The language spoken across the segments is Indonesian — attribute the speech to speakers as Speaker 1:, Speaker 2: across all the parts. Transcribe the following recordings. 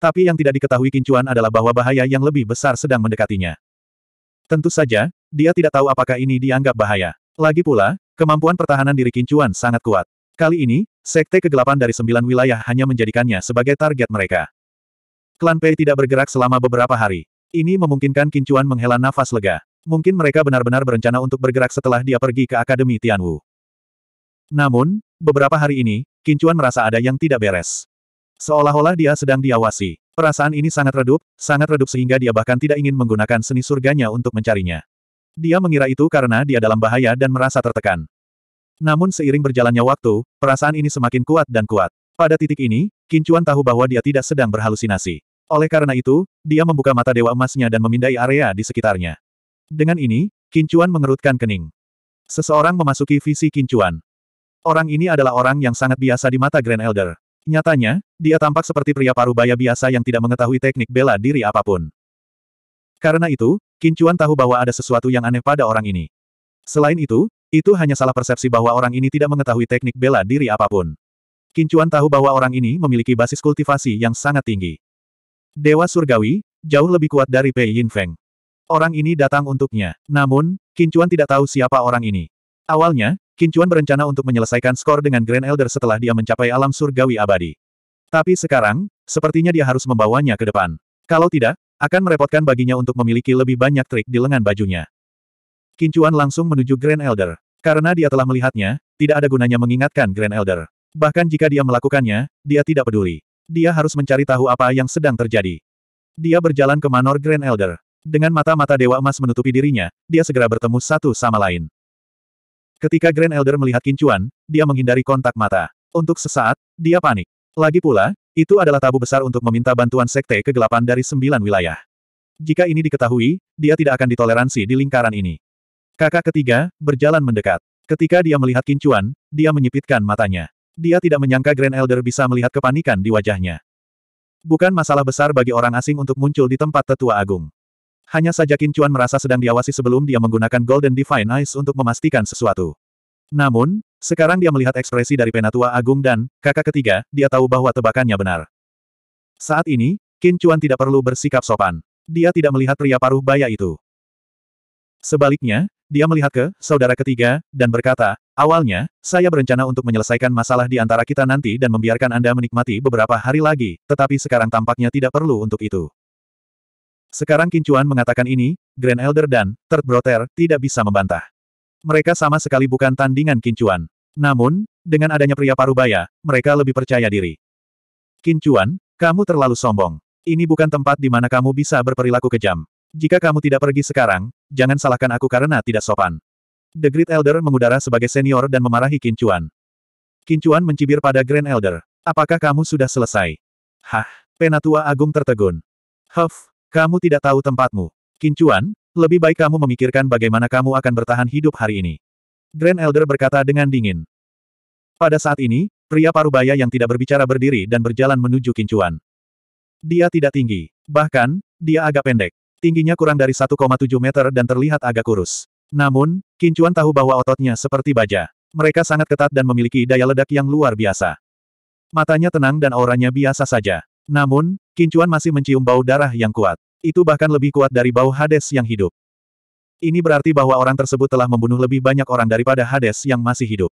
Speaker 1: Tapi yang tidak diketahui Kincuan adalah bahwa bahaya yang lebih besar sedang mendekatinya. Tentu saja, dia tidak tahu apakah ini dianggap bahaya. Lagi pula, kemampuan pertahanan diri Kincuan sangat kuat. Kali ini, sekte kegelapan dari sembilan wilayah hanya menjadikannya sebagai target mereka. Klan Pei tidak bergerak selama beberapa hari. Ini memungkinkan Kincuan menghela nafas lega. Mungkin mereka benar-benar berencana untuk bergerak setelah dia pergi ke Akademi Tianwu. Namun, beberapa hari ini, Kincuan merasa ada yang tidak beres. Seolah-olah dia sedang diawasi. Perasaan ini sangat redup, sangat redup sehingga dia bahkan tidak ingin menggunakan seni surganya untuk mencarinya. Dia mengira itu karena dia dalam bahaya dan merasa tertekan. Namun seiring berjalannya waktu, perasaan ini semakin kuat dan kuat. Pada titik ini, Kincuan tahu bahwa dia tidak sedang berhalusinasi. Oleh karena itu, dia membuka mata dewa emasnya dan memindai area di sekitarnya. Dengan ini, Kincuan mengerutkan kening. Seseorang memasuki visi Kincuan. Orang ini adalah orang yang sangat biasa di mata Grand Elder. Nyatanya, dia tampak seperti pria parubaya biasa yang tidak mengetahui teknik bela diri apapun. Karena itu, Kincuan tahu bahwa ada sesuatu yang aneh pada orang ini. Selain itu, itu hanya salah persepsi bahwa orang ini tidak mengetahui teknik bela diri apapun. Kincuan tahu bahwa orang ini memiliki basis kultivasi yang sangat tinggi. Dewa Surgawi, jauh lebih kuat dari Pei Yinfeng. Orang ini datang untuknya. Namun, Kincuan tidak tahu siapa orang ini. Awalnya, Kincuan berencana untuk menyelesaikan skor dengan Grand Elder setelah dia mencapai alam surgawi abadi. Tapi sekarang, sepertinya dia harus membawanya ke depan. Kalau tidak, akan merepotkan baginya untuk memiliki lebih banyak trik di lengan bajunya. Kincuan langsung menuju Grand Elder. Karena dia telah melihatnya, tidak ada gunanya mengingatkan Grand Elder. Bahkan jika dia melakukannya, dia tidak peduli. Dia harus mencari tahu apa yang sedang terjadi. Dia berjalan ke Manor Grand Elder. Dengan mata-mata Dewa Emas menutupi dirinya, dia segera bertemu satu sama lain. Ketika Grand Elder melihat kincuan, dia menghindari kontak mata. Untuk sesaat, dia panik. Lagi pula, itu adalah tabu besar untuk meminta bantuan sekte kegelapan dari sembilan wilayah. Jika ini diketahui, dia tidak akan ditoleransi di lingkaran ini. Kakak ketiga, berjalan mendekat. Ketika dia melihat kincuan, dia menyipitkan matanya. Dia tidak menyangka Grand Elder bisa melihat kepanikan di wajahnya. Bukan masalah besar bagi orang asing untuk muncul di tempat tetua agung. Hanya saja Qin Chuan merasa sedang diawasi sebelum dia menggunakan Golden Divine Eyes untuk memastikan sesuatu. Namun, sekarang dia melihat ekspresi dari Penatua Agung dan, kakak ketiga, dia tahu bahwa tebakannya benar. Saat ini, Qin Chuan tidak perlu bersikap sopan. Dia tidak melihat pria paruh baya itu. Sebaliknya, dia melihat ke saudara ketiga, dan berkata, awalnya, saya berencana untuk menyelesaikan masalah di antara kita nanti dan membiarkan Anda menikmati beberapa hari lagi, tetapi sekarang tampaknya tidak perlu untuk itu. Sekarang Kincuan mengatakan ini, Grand Elder dan Third Brother tidak bisa membantah. Mereka sama sekali bukan tandingan Kincuan. Namun, dengan adanya pria parubaya, mereka lebih percaya diri. Kincuan, kamu terlalu sombong. Ini bukan tempat di mana kamu bisa berperilaku kejam. Jika kamu tidak pergi sekarang, jangan salahkan aku karena tidak sopan. The Great Elder mengudara sebagai senior dan memarahi Kincuan. Kincuan mencibir pada Grand Elder. Apakah kamu sudah selesai? Hah, penatua agung tertegun. Huff, kamu tidak tahu tempatmu. Kincuan, lebih baik kamu memikirkan bagaimana kamu akan bertahan hidup hari ini. Grand Elder berkata dengan dingin. Pada saat ini, pria parubaya yang tidak berbicara berdiri dan berjalan menuju Kincuan. Dia tidak tinggi. Bahkan, dia agak pendek. Tingginya kurang dari 1,7 meter dan terlihat agak kurus. Namun, Kincuan tahu bahwa ototnya seperti baja. Mereka sangat ketat dan memiliki daya ledak yang luar biasa. Matanya tenang dan auranya biasa saja. Namun, Kincuan masih mencium bau darah yang kuat. Itu bahkan lebih kuat dari bau Hades yang hidup. Ini berarti bahwa orang tersebut telah membunuh lebih banyak orang daripada Hades yang masih hidup.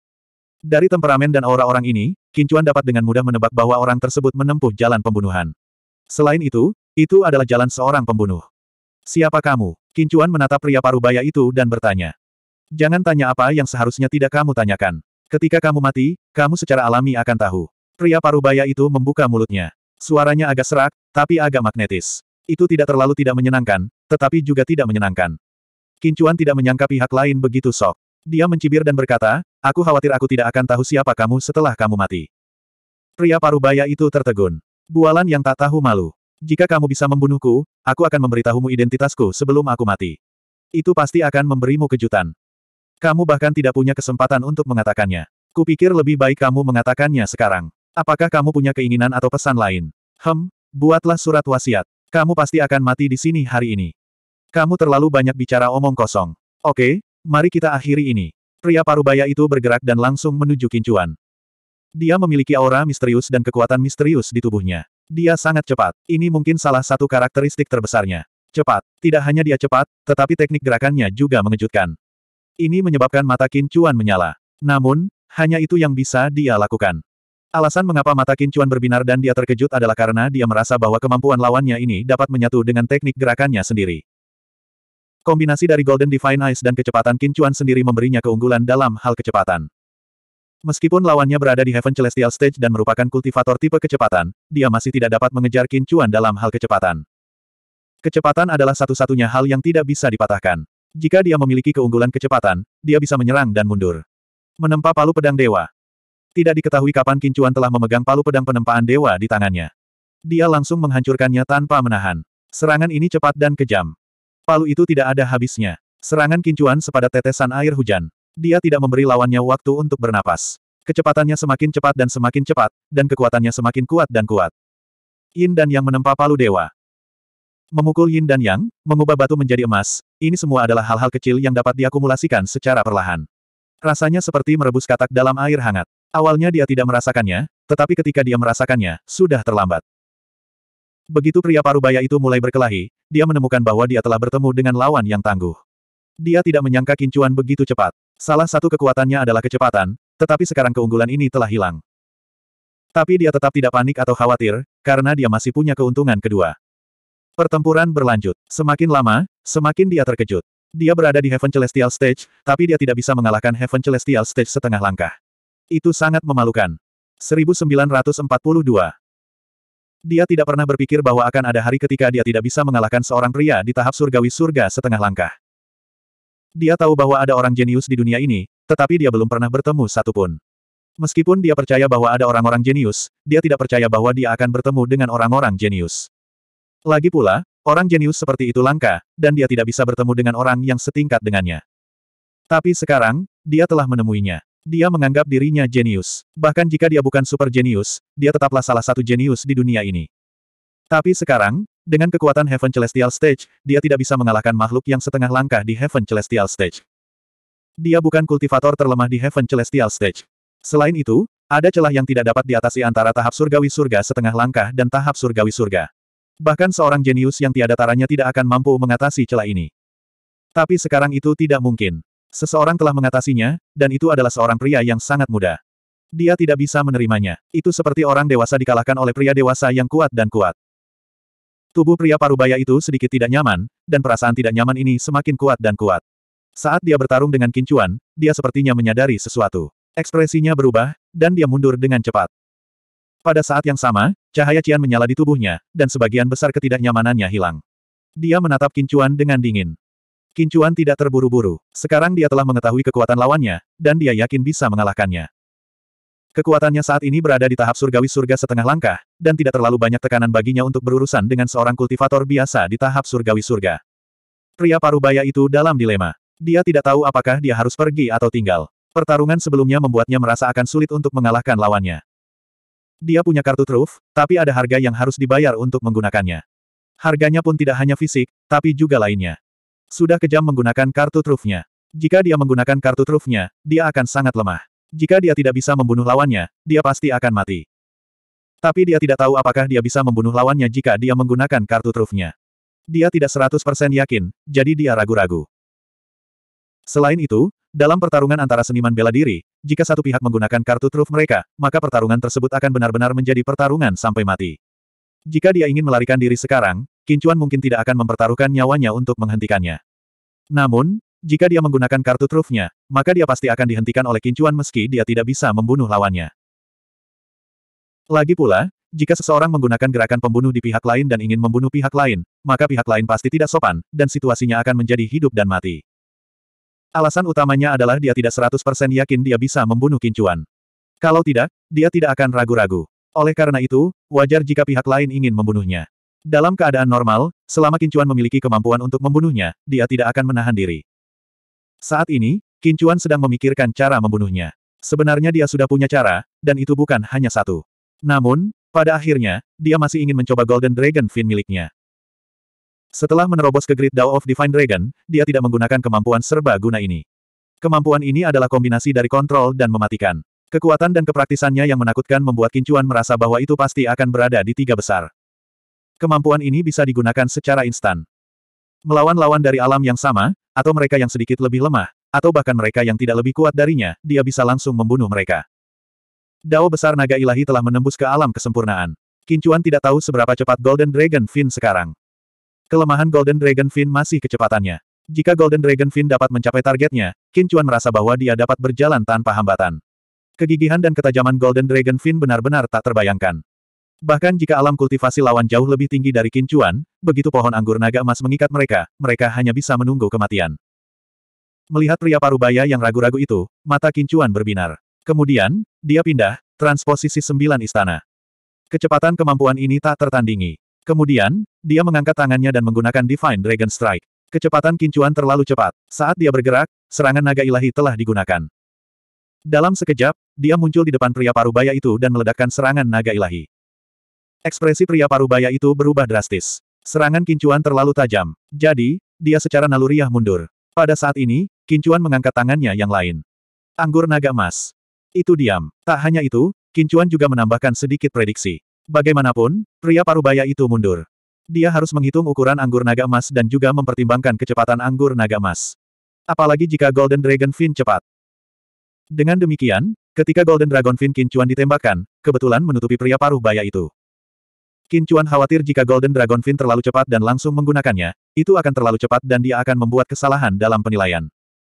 Speaker 1: Dari temperamen dan aura orang ini, Kincuan dapat dengan mudah menebak bahwa orang tersebut menempuh jalan pembunuhan. Selain itu, itu adalah jalan seorang pembunuh. Siapa kamu? Kincuan menatap pria parubaya itu dan bertanya. Jangan tanya apa yang seharusnya tidak kamu tanyakan. Ketika kamu mati, kamu secara alami akan tahu. Pria parubaya itu membuka mulutnya. Suaranya agak serak, tapi agak magnetis. Itu tidak terlalu tidak menyenangkan, tetapi juga tidak menyenangkan. Kincuan tidak menyangka pihak lain begitu sok. Dia mencibir dan berkata, aku khawatir aku tidak akan tahu siapa kamu setelah kamu mati. Pria parubaya itu tertegun. Bualan yang tak tahu malu. Jika kamu bisa membunuhku, aku akan memberitahumu identitasku sebelum aku mati. Itu pasti akan memberimu kejutan. Kamu bahkan tidak punya kesempatan untuk mengatakannya. Kupikir lebih baik kamu mengatakannya sekarang. Apakah kamu punya keinginan atau pesan lain? Hem, buatlah surat wasiat. Kamu pasti akan mati di sini hari ini. Kamu terlalu banyak bicara omong kosong. Oke, mari kita akhiri ini. Pria parubaya itu bergerak dan langsung menuju kincuan. Dia memiliki aura misterius dan kekuatan misterius di tubuhnya. Dia sangat cepat. Ini mungkin salah satu karakteristik terbesarnya. Cepat. Tidak hanya dia cepat, tetapi teknik gerakannya juga mengejutkan. Ini menyebabkan mata kincuan menyala. Namun, hanya itu yang bisa dia lakukan. Alasan mengapa mata Kincuan berbinar dan dia terkejut adalah karena dia merasa bahwa kemampuan lawannya ini dapat menyatu dengan teknik gerakannya sendiri. Kombinasi dari Golden Divine Eyes dan kecepatan Kincuan sendiri memberinya keunggulan dalam hal kecepatan. Meskipun lawannya berada di Heaven Celestial Stage dan merupakan kultivator tipe kecepatan, dia masih tidak dapat mengejar Kincuan dalam hal kecepatan. Kecepatan adalah satu-satunya hal yang tidak bisa dipatahkan. Jika dia memiliki keunggulan kecepatan, dia bisa menyerang dan mundur. Menempa palu pedang dewa, tidak diketahui kapan Kincuan telah memegang palu pedang penempaan dewa di tangannya. Dia langsung menghancurkannya tanpa menahan. Serangan ini cepat dan kejam. Palu itu tidak ada habisnya. Serangan Kincuan sepadat tetesan air hujan. Dia tidak memberi lawannya waktu untuk bernapas. Kecepatannya semakin cepat dan semakin cepat, dan kekuatannya semakin kuat dan kuat. Yin dan Yang menempa palu dewa. Memukul Yin dan Yang, mengubah batu menjadi emas, ini semua adalah hal-hal kecil yang dapat diakumulasikan secara perlahan. Rasanya seperti merebus katak dalam air hangat. Awalnya dia tidak merasakannya, tetapi ketika dia merasakannya, sudah terlambat. Begitu pria parubaya itu mulai berkelahi, dia menemukan bahwa dia telah bertemu dengan lawan yang tangguh. Dia tidak menyangka kincuan begitu cepat. Salah satu kekuatannya adalah kecepatan, tetapi sekarang keunggulan ini telah hilang. Tapi dia tetap tidak panik atau khawatir, karena dia masih punya keuntungan kedua. Pertempuran berlanjut. Semakin lama, semakin dia terkejut. Dia berada di Heaven Celestial Stage, tapi dia tidak bisa mengalahkan Heaven Celestial Stage setengah langkah. Itu sangat memalukan. 1942 Dia tidak pernah berpikir bahwa akan ada hari ketika dia tidak bisa mengalahkan seorang pria di tahap surgawi surga setengah langkah. Dia tahu bahwa ada orang jenius di dunia ini, tetapi dia belum pernah bertemu satupun. Meskipun dia percaya bahwa ada orang-orang jenius, dia tidak percaya bahwa dia akan bertemu dengan orang-orang jenius. Lagi pula, orang jenius seperti itu langka, dan dia tidak bisa bertemu dengan orang yang setingkat dengannya. Tapi sekarang, dia telah menemuinya. Dia menganggap dirinya jenius. Bahkan jika dia bukan super jenius, dia tetaplah salah satu jenius di dunia ini. Tapi sekarang, dengan kekuatan Heaven Celestial Stage, dia tidak bisa mengalahkan makhluk yang setengah langkah di Heaven Celestial Stage. Dia bukan kultivator terlemah di Heaven Celestial Stage. Selain itu, ada celah yang tidak dapat diatasi antara tahap surgawi surga setengah langkah dan tahap surgawi surga. Bahkan seorang jenius yang tiada taranya tidak akan mampu mengatasi celah ini. Tapi sekarang itu tidak mungkin. Seseorang telah mengatasinya, dan itu adalah seorang pria yang sangat muda. Dia tidak bisa menerimanya. Itu seperti orang dewasa dikalahkan oleh pria dewasa yang kuat dan kuat. Tubuh pria parubaya itu sedikit tidak nyaman, dan perasaan tidak nyaman ini semakin kuat dan kuat. Saat dia bertarung dengan kincuan, dia sepertinya menyadari sesuatu. Ekspresinya berubah, dan dia mundur dengan cepat. Pada saat yang sama, cahaya Cian menyala di tubuhnya, dan sebagian besar ketidaknyamanannya hilang. Dia menatap kincuan dengan dingin. Kincuan tidak terburu-buru. Sekarang dia telah mengetahui kekuatan lawannya, dan dia yakin bisa mengalahkannya. Kekuatannya saat ini berada di tahap surgawi surga setengah langkah, dan tidak terlalu banyak tekanan baginya untuk berurusan dengan seorang kultivator biasa di tahap surgawi surga. Pria parubaya itu dalam dilema. Dia tidak tahu apakah dia harus pergi atau tinggal. Pertarungan sebelumnya membuatnya merasa akan sulit untuk mengalahkan lawannya. Dia punya kartu truf, tapi ada harga yang harus dibayar untuk menggunakannya. Harganya pun tidak hanya fisik, tapi juga lainnya. Sudah kejam menggunakan kartu trufnya. Jika dia menggunakan kartu trufnya, dia akan sangat lemah. Jika dia tidak bisa membunuh lawannya, dia pasti akan mati. Tapi dia tidak tahu apakah dia bisa membunuh lawannya jika dia menggunakan kartu trufnya. Dia tidak 100% yakin, jadi dia ragu-ragu. Selain itu, dalam pertarungan antara seniman bela diri, jika satu pihak menggunakan kartu truf mereka, maka pertarungan tersebut akan benar-benar menjadi pertarungan sampai mati. Jika dia ingin melarikan diri sekarang, Kincuan mungkin tidak akan mempertaruhkan nyawanya untuk menghentikannya. Namun, jika dia menggunakan kartu trufnya, maka dia pasti akan dihentikan oleh Kincuan meski dia tidak bisa membunuh lawannya. Lagi pula, jika seseorang menggunakan gerakan pembunuh di pihak lain dan ingin membunuh pihak lain, maka pihak lain pasti tidak sopan, dan situasinya akan menjadi hidup dan mati. Alasan utamanya adalah dia tidak 100% yakin dia bisa membunuh Kincuan. Kalau tidak, dia tidak akan ragu-ragu. Oleh karena itu, wajar jika pihak lain ingin membunuhnya. Dalam keadaan normal, selama Kincuan memiliki kemampuan untuk membunuhnya, dia tidak akan menahan diri. Saat ini, Kincuan sedang memikirkan cara membunuhnya. Sebenarnya dia sudah punya cara, dan itu bukan hanya satu. Namun, pada akhirnya, dia masih ingin mencoba Golden Dragon Fin miliknya. Setelah menerobos ke Great Dao of Divine Dragon, dia tidak menggunakan kemampuan serba guna ini. Kemampuan ini adalah kombinasi dari kontrol dan mematikan. Kekuatan dan kepraktisannya yang menakutkan membuat Kincuan merasa bahwa itu pasti akan berada di tiga besar. Kemampuan ini bisa digunakan secara instan. Melawan lawan dari alam yang sama, atau mereka yang sedikit lebih lemah, atau bahkan mereka yang tidak lebih kuat darinya, dia bisa langsung membunuh mereka. Dao besar naga ilahi telah menembus ke alam kesempurnaan. Kincuan tidak tahu seberapa cepat Golden Dragon Fin sekarang. Kelemahan Golden Dragon Fin masih kecepatannya. Jika Golden Dragon Fin dapat mencapai targetnya, Kincuan merasa bahwa dia dapat berjalan tanpa hambatan. Kegigihan dan ketajaman Golden Dragon Fin benar-benar tak terbayangkan. Bahkan jika alam kultivasi lawan jauh lebih tinggi dari kincuan, begitu pohon anggur naga emas mengikat mereka, mereka hanya bisa menunggu kematian. Melihat pria parubaya yang ragu-ragu itu, mata kincuan berbinar. Kemudian, dia pindah, transposisi sembilan istana. Kecepatan kemampuan ini tak tertandingi. Kemudian, dia mengangkat tangannya dan menggunakan Divine Dragon Strike. Kecepatan kincuan terlalu cepat. Saat dia bergerak, serangan naga ilahi telah digunakan. Dalam sekejap, dia muncul di depan pria parubaya itu dan meledakkan serangan naga ilahi. Ekspresi pria parubaya itu berubah drastis. Serangan kincuan terlalu tajam. Jadi, dia secara naluriah mundur. Pada saat ini, kincuan mengangkat tangannya yang lain. Anggur naga emas. Itu diam. Tak hanya itu, kincuan juga menambahkan sedikit prediksi. Bagaimanapun, pria parubaya itu mundur. Dia harus menghitung ukuran anggur naga emas dan juga mempertimbangkan kecepatan anggur naga emas. Apalagi jika Golden Dragon Fin cepat. Dengan demikian, ketika Golden Dragon Fin Kincuan ditembakkan, kebetulan menutupi pria paruh baya itu. Qin Chuan khawatir jika Golden Dragon Fin terlalu cepat dan langsung menggunakannya, itu akan terlalu cepat dan dia akan membuat kesalahan dalam penilaian.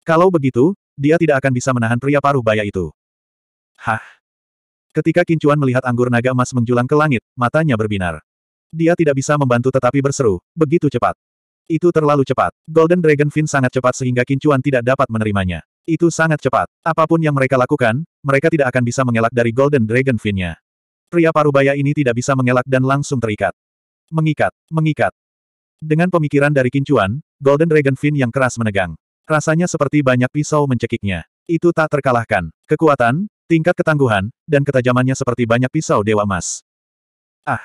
Speaker 1: Kalau begitu, dia tidak akan bisa menahan pria paruh baya itu. Hah? Ketika Qin Chuan melihat anggur naga emas menjulang ke langit, matanya berbinar. Dia tidak bisa membantu tetapi berseru, begitu cepat. Itu terlalu cepat. Golden Dragon Fin sangat cepat sehingga Qin Chuan tidak dapat menerimanya. Itu sangat cepat. Apapun yang mereka lakukan, mereka tidak akan bisa mengelak dari Golden Dragon Fin-nya. Pria parubaya ini tidak bisa mengelak dan langsung terikat. Mengikat, mengikat. Dengan pemikiran dari Kincuan, Golden Dragon Fin yang keras menegang. Rasanya seperti banyak pisau mencekiknya. Itu tak terkalahkan. Kekuatan, tingkat ketangguhan, dan ketajamannya seperti banyak pisau dewa emas. Ah!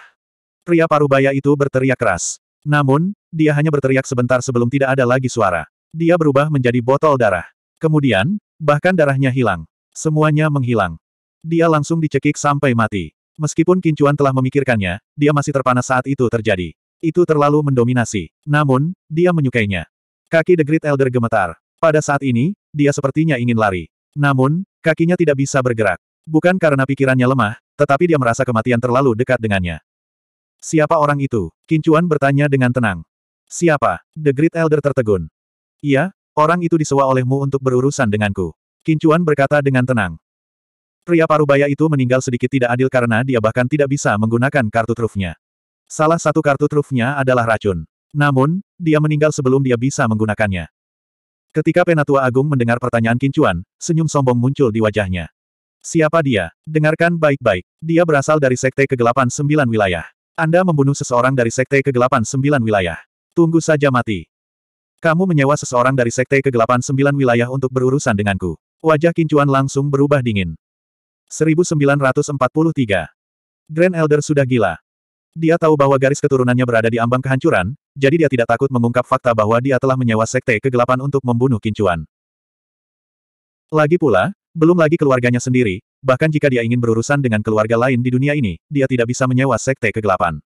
Speaker 1: Pria parubaya itu berteriak keras. Namun, dia hanya berteriak sebentar sebelum tidak ada lagi suara. Dia berubah menjadi botol darah. Kemudian, bahkan darahnya hilang. Semuanya menghilang. Dia langsung dicekik sampai mati. Meskipun Kincuan telah memikirkannya, dia masih terpana saat itu terjadi. Itu terlalu mendominasi. Namun, dia menyukainya. Kaki The Great Elder gemetar. Pada saat ini, dia sepertinya ingin lari. Namun, kakinya tidak bisa bergerak. Bukan karena pikirannya lemah, tetapi dia merasa kematian terlalu dekat dengannya. Siapa orang itu? Kincuan bertanya dengan tenang. Siapa? The Great Elder tertegun. Iya, orang itu disewa olehmu untuk berurusan denganku. Kincuan berkata dengan tenang. Pria parubaya itu meninggal sedikit tidak adil karena dia bahkan tidak bisa menggunakan kartu trufnya. Salah satu kartu trufnya adalah racun. Namun, dia meninggal sebelum dia bisa menggunakannya. Ketika Penatua Agung mendengar pertanyaan Kincuan, senyum sombong muncul di wajahnya. Siapa dia? Dengarkan baik-baik. Dia berasal dari Sekte Kegelapan Sembilan Wilayah. Anda membunuh seseorang dari Sekte Kegelapan Sembilan Wilayah. Tunggu saja mati. Kamu menyewa seseorang dari Sekte Kegelapan Sembilan Wilayah untuk berurusan denganku. Wajah Kincuan langsung berubah dingin. 1943. Grand Elder sudah gila. Dia tahu bahwa garis keturunannya berada di ambang kehancuran, jadi dia tidak takut mengungkap fakta bahwa dia telah menyewa sekte kegelapan untuk membunuh Kincuan. Lagi pula, belum lagi keluarganya sendiri, bahkan jika dia ingin berurusan dengan keluarga lain di dunia ini, dia tidak bisa menyewa sekte kegelapan.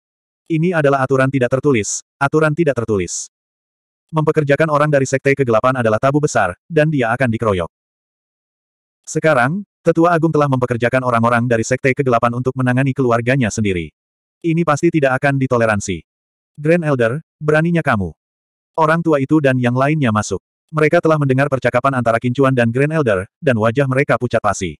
Speaker 1: Ini adalah aturan tidak tertulis, aturan tidak tertulis. Mempekerjakan orang dari sekte kegelapan adalah tabu besar, dan dia akan dikeroyok. Sekarang, Tetua Agung telah mempekerjakan orang-orang dari Sekte Kegelapan untuk menangani keluarganya sendiri. Ini pasti tidak akan ditoleransi. Grand Elder, beraninya kamu. Orang tua itu dan yang lainnya masuk. Mereka telah mendengar percakapan antara Kincuan dan Grand Elder, dan wajah mereka pucat pasi.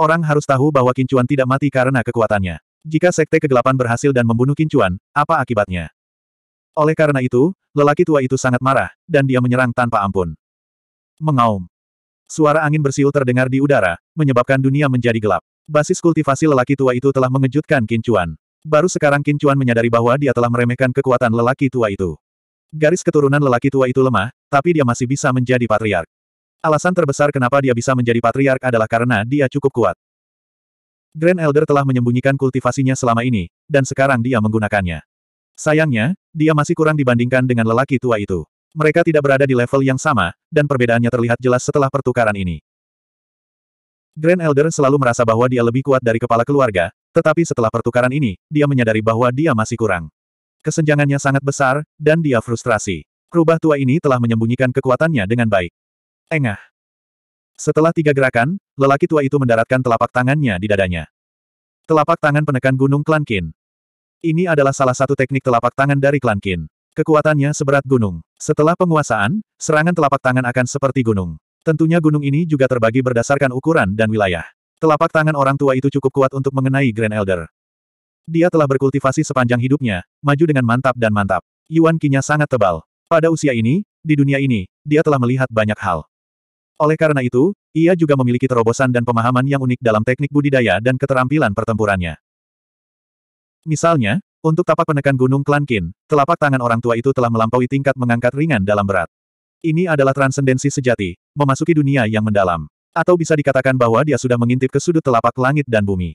Speaker 1: Orang harus tahu bahwa Kincuan tidak mati karena kekuatannya. Jika Sekte Kegelapan berhasil dan membunuh Kincuan, apa akibatnya? Oleh karena itu, lelaki tua itu sangat marah, dan dia menyerang tanpa ampun. Mengaum. Suara angin bersiul terdengar di udara, menyebabkan dunia menjadi gelap. Basis kultivasi lelaki tua itu telah mengejutkan Kincuan. Baru sekarang Kincuan menyadari bahwa dia telah meremehkan kekuatan lelaki tua itu. Garis keturunan lelaki tua itu lemah, tapi dia masih bisa menjadi patriark. Alasan terbesar kenapa dia bisa menjadi patriark adalah karena dia cukup kuat. Grand Elder telah menyembunyikan kultivasinya selama ini, dan sekarang dia menggunakannya. Sayangnya, dia masih kurang dibandingkan dengan lelaki tua itu. Mereka tidak berada di level yang sama, dan perbedaannya terlihat jelas setelah pertukaran ini. Grand Elder selalu merasa bahwa dia lebih kuat dari kepala keluarga, tetapi setelah pertukaran ini, dia menyadari bahwa dia masih kurang. Kesenjangannya sangat besar, dan dia frustrasi. Rubah tua ini telah menyembunyikan kekuatannya dengan baik. Engah. Setelah tiga gerakan, lelaki tua itu mendaratkan telapak tangannya di dadanya. Telapak tangan penekan gunung Klankin. Ini adalah salah satu teknik telapak tangan dari Klankin. Kekuatannya seberat gunung. Setelah penguasaan, serangan telapak tangan akan seperti gunung. Tentunya gunung ini juga terbagi berdasarkan ukuran dan wilayah. Telapak tangan orang tua itu cukup kuat untuk mengenai Grand Elder. Dia telah berkultivasi sepanjang hidupnya, maju dengan mantap dan mantap. Yuan kinya sangat tebal. Pada usia ini, di dunia ini, dia telah melihat banyak hal. Oleh karena itu, ia juga memiliki terobosan dan pemahaman yang unik dalam teknik budidaya dan keterampilan pertempurannya. Misalnya, untuk tapak penekan gunung klan Qin, telapak tangan orang tua itu telah melampaui tingkat mengangkat ringan dalam berat. Ini adalah transendensi sejati, memasuki dunia yang mendalam. Atau bisa dikatakan bahwa dia sudah mengintip ke sudut telapak langit dan bumi.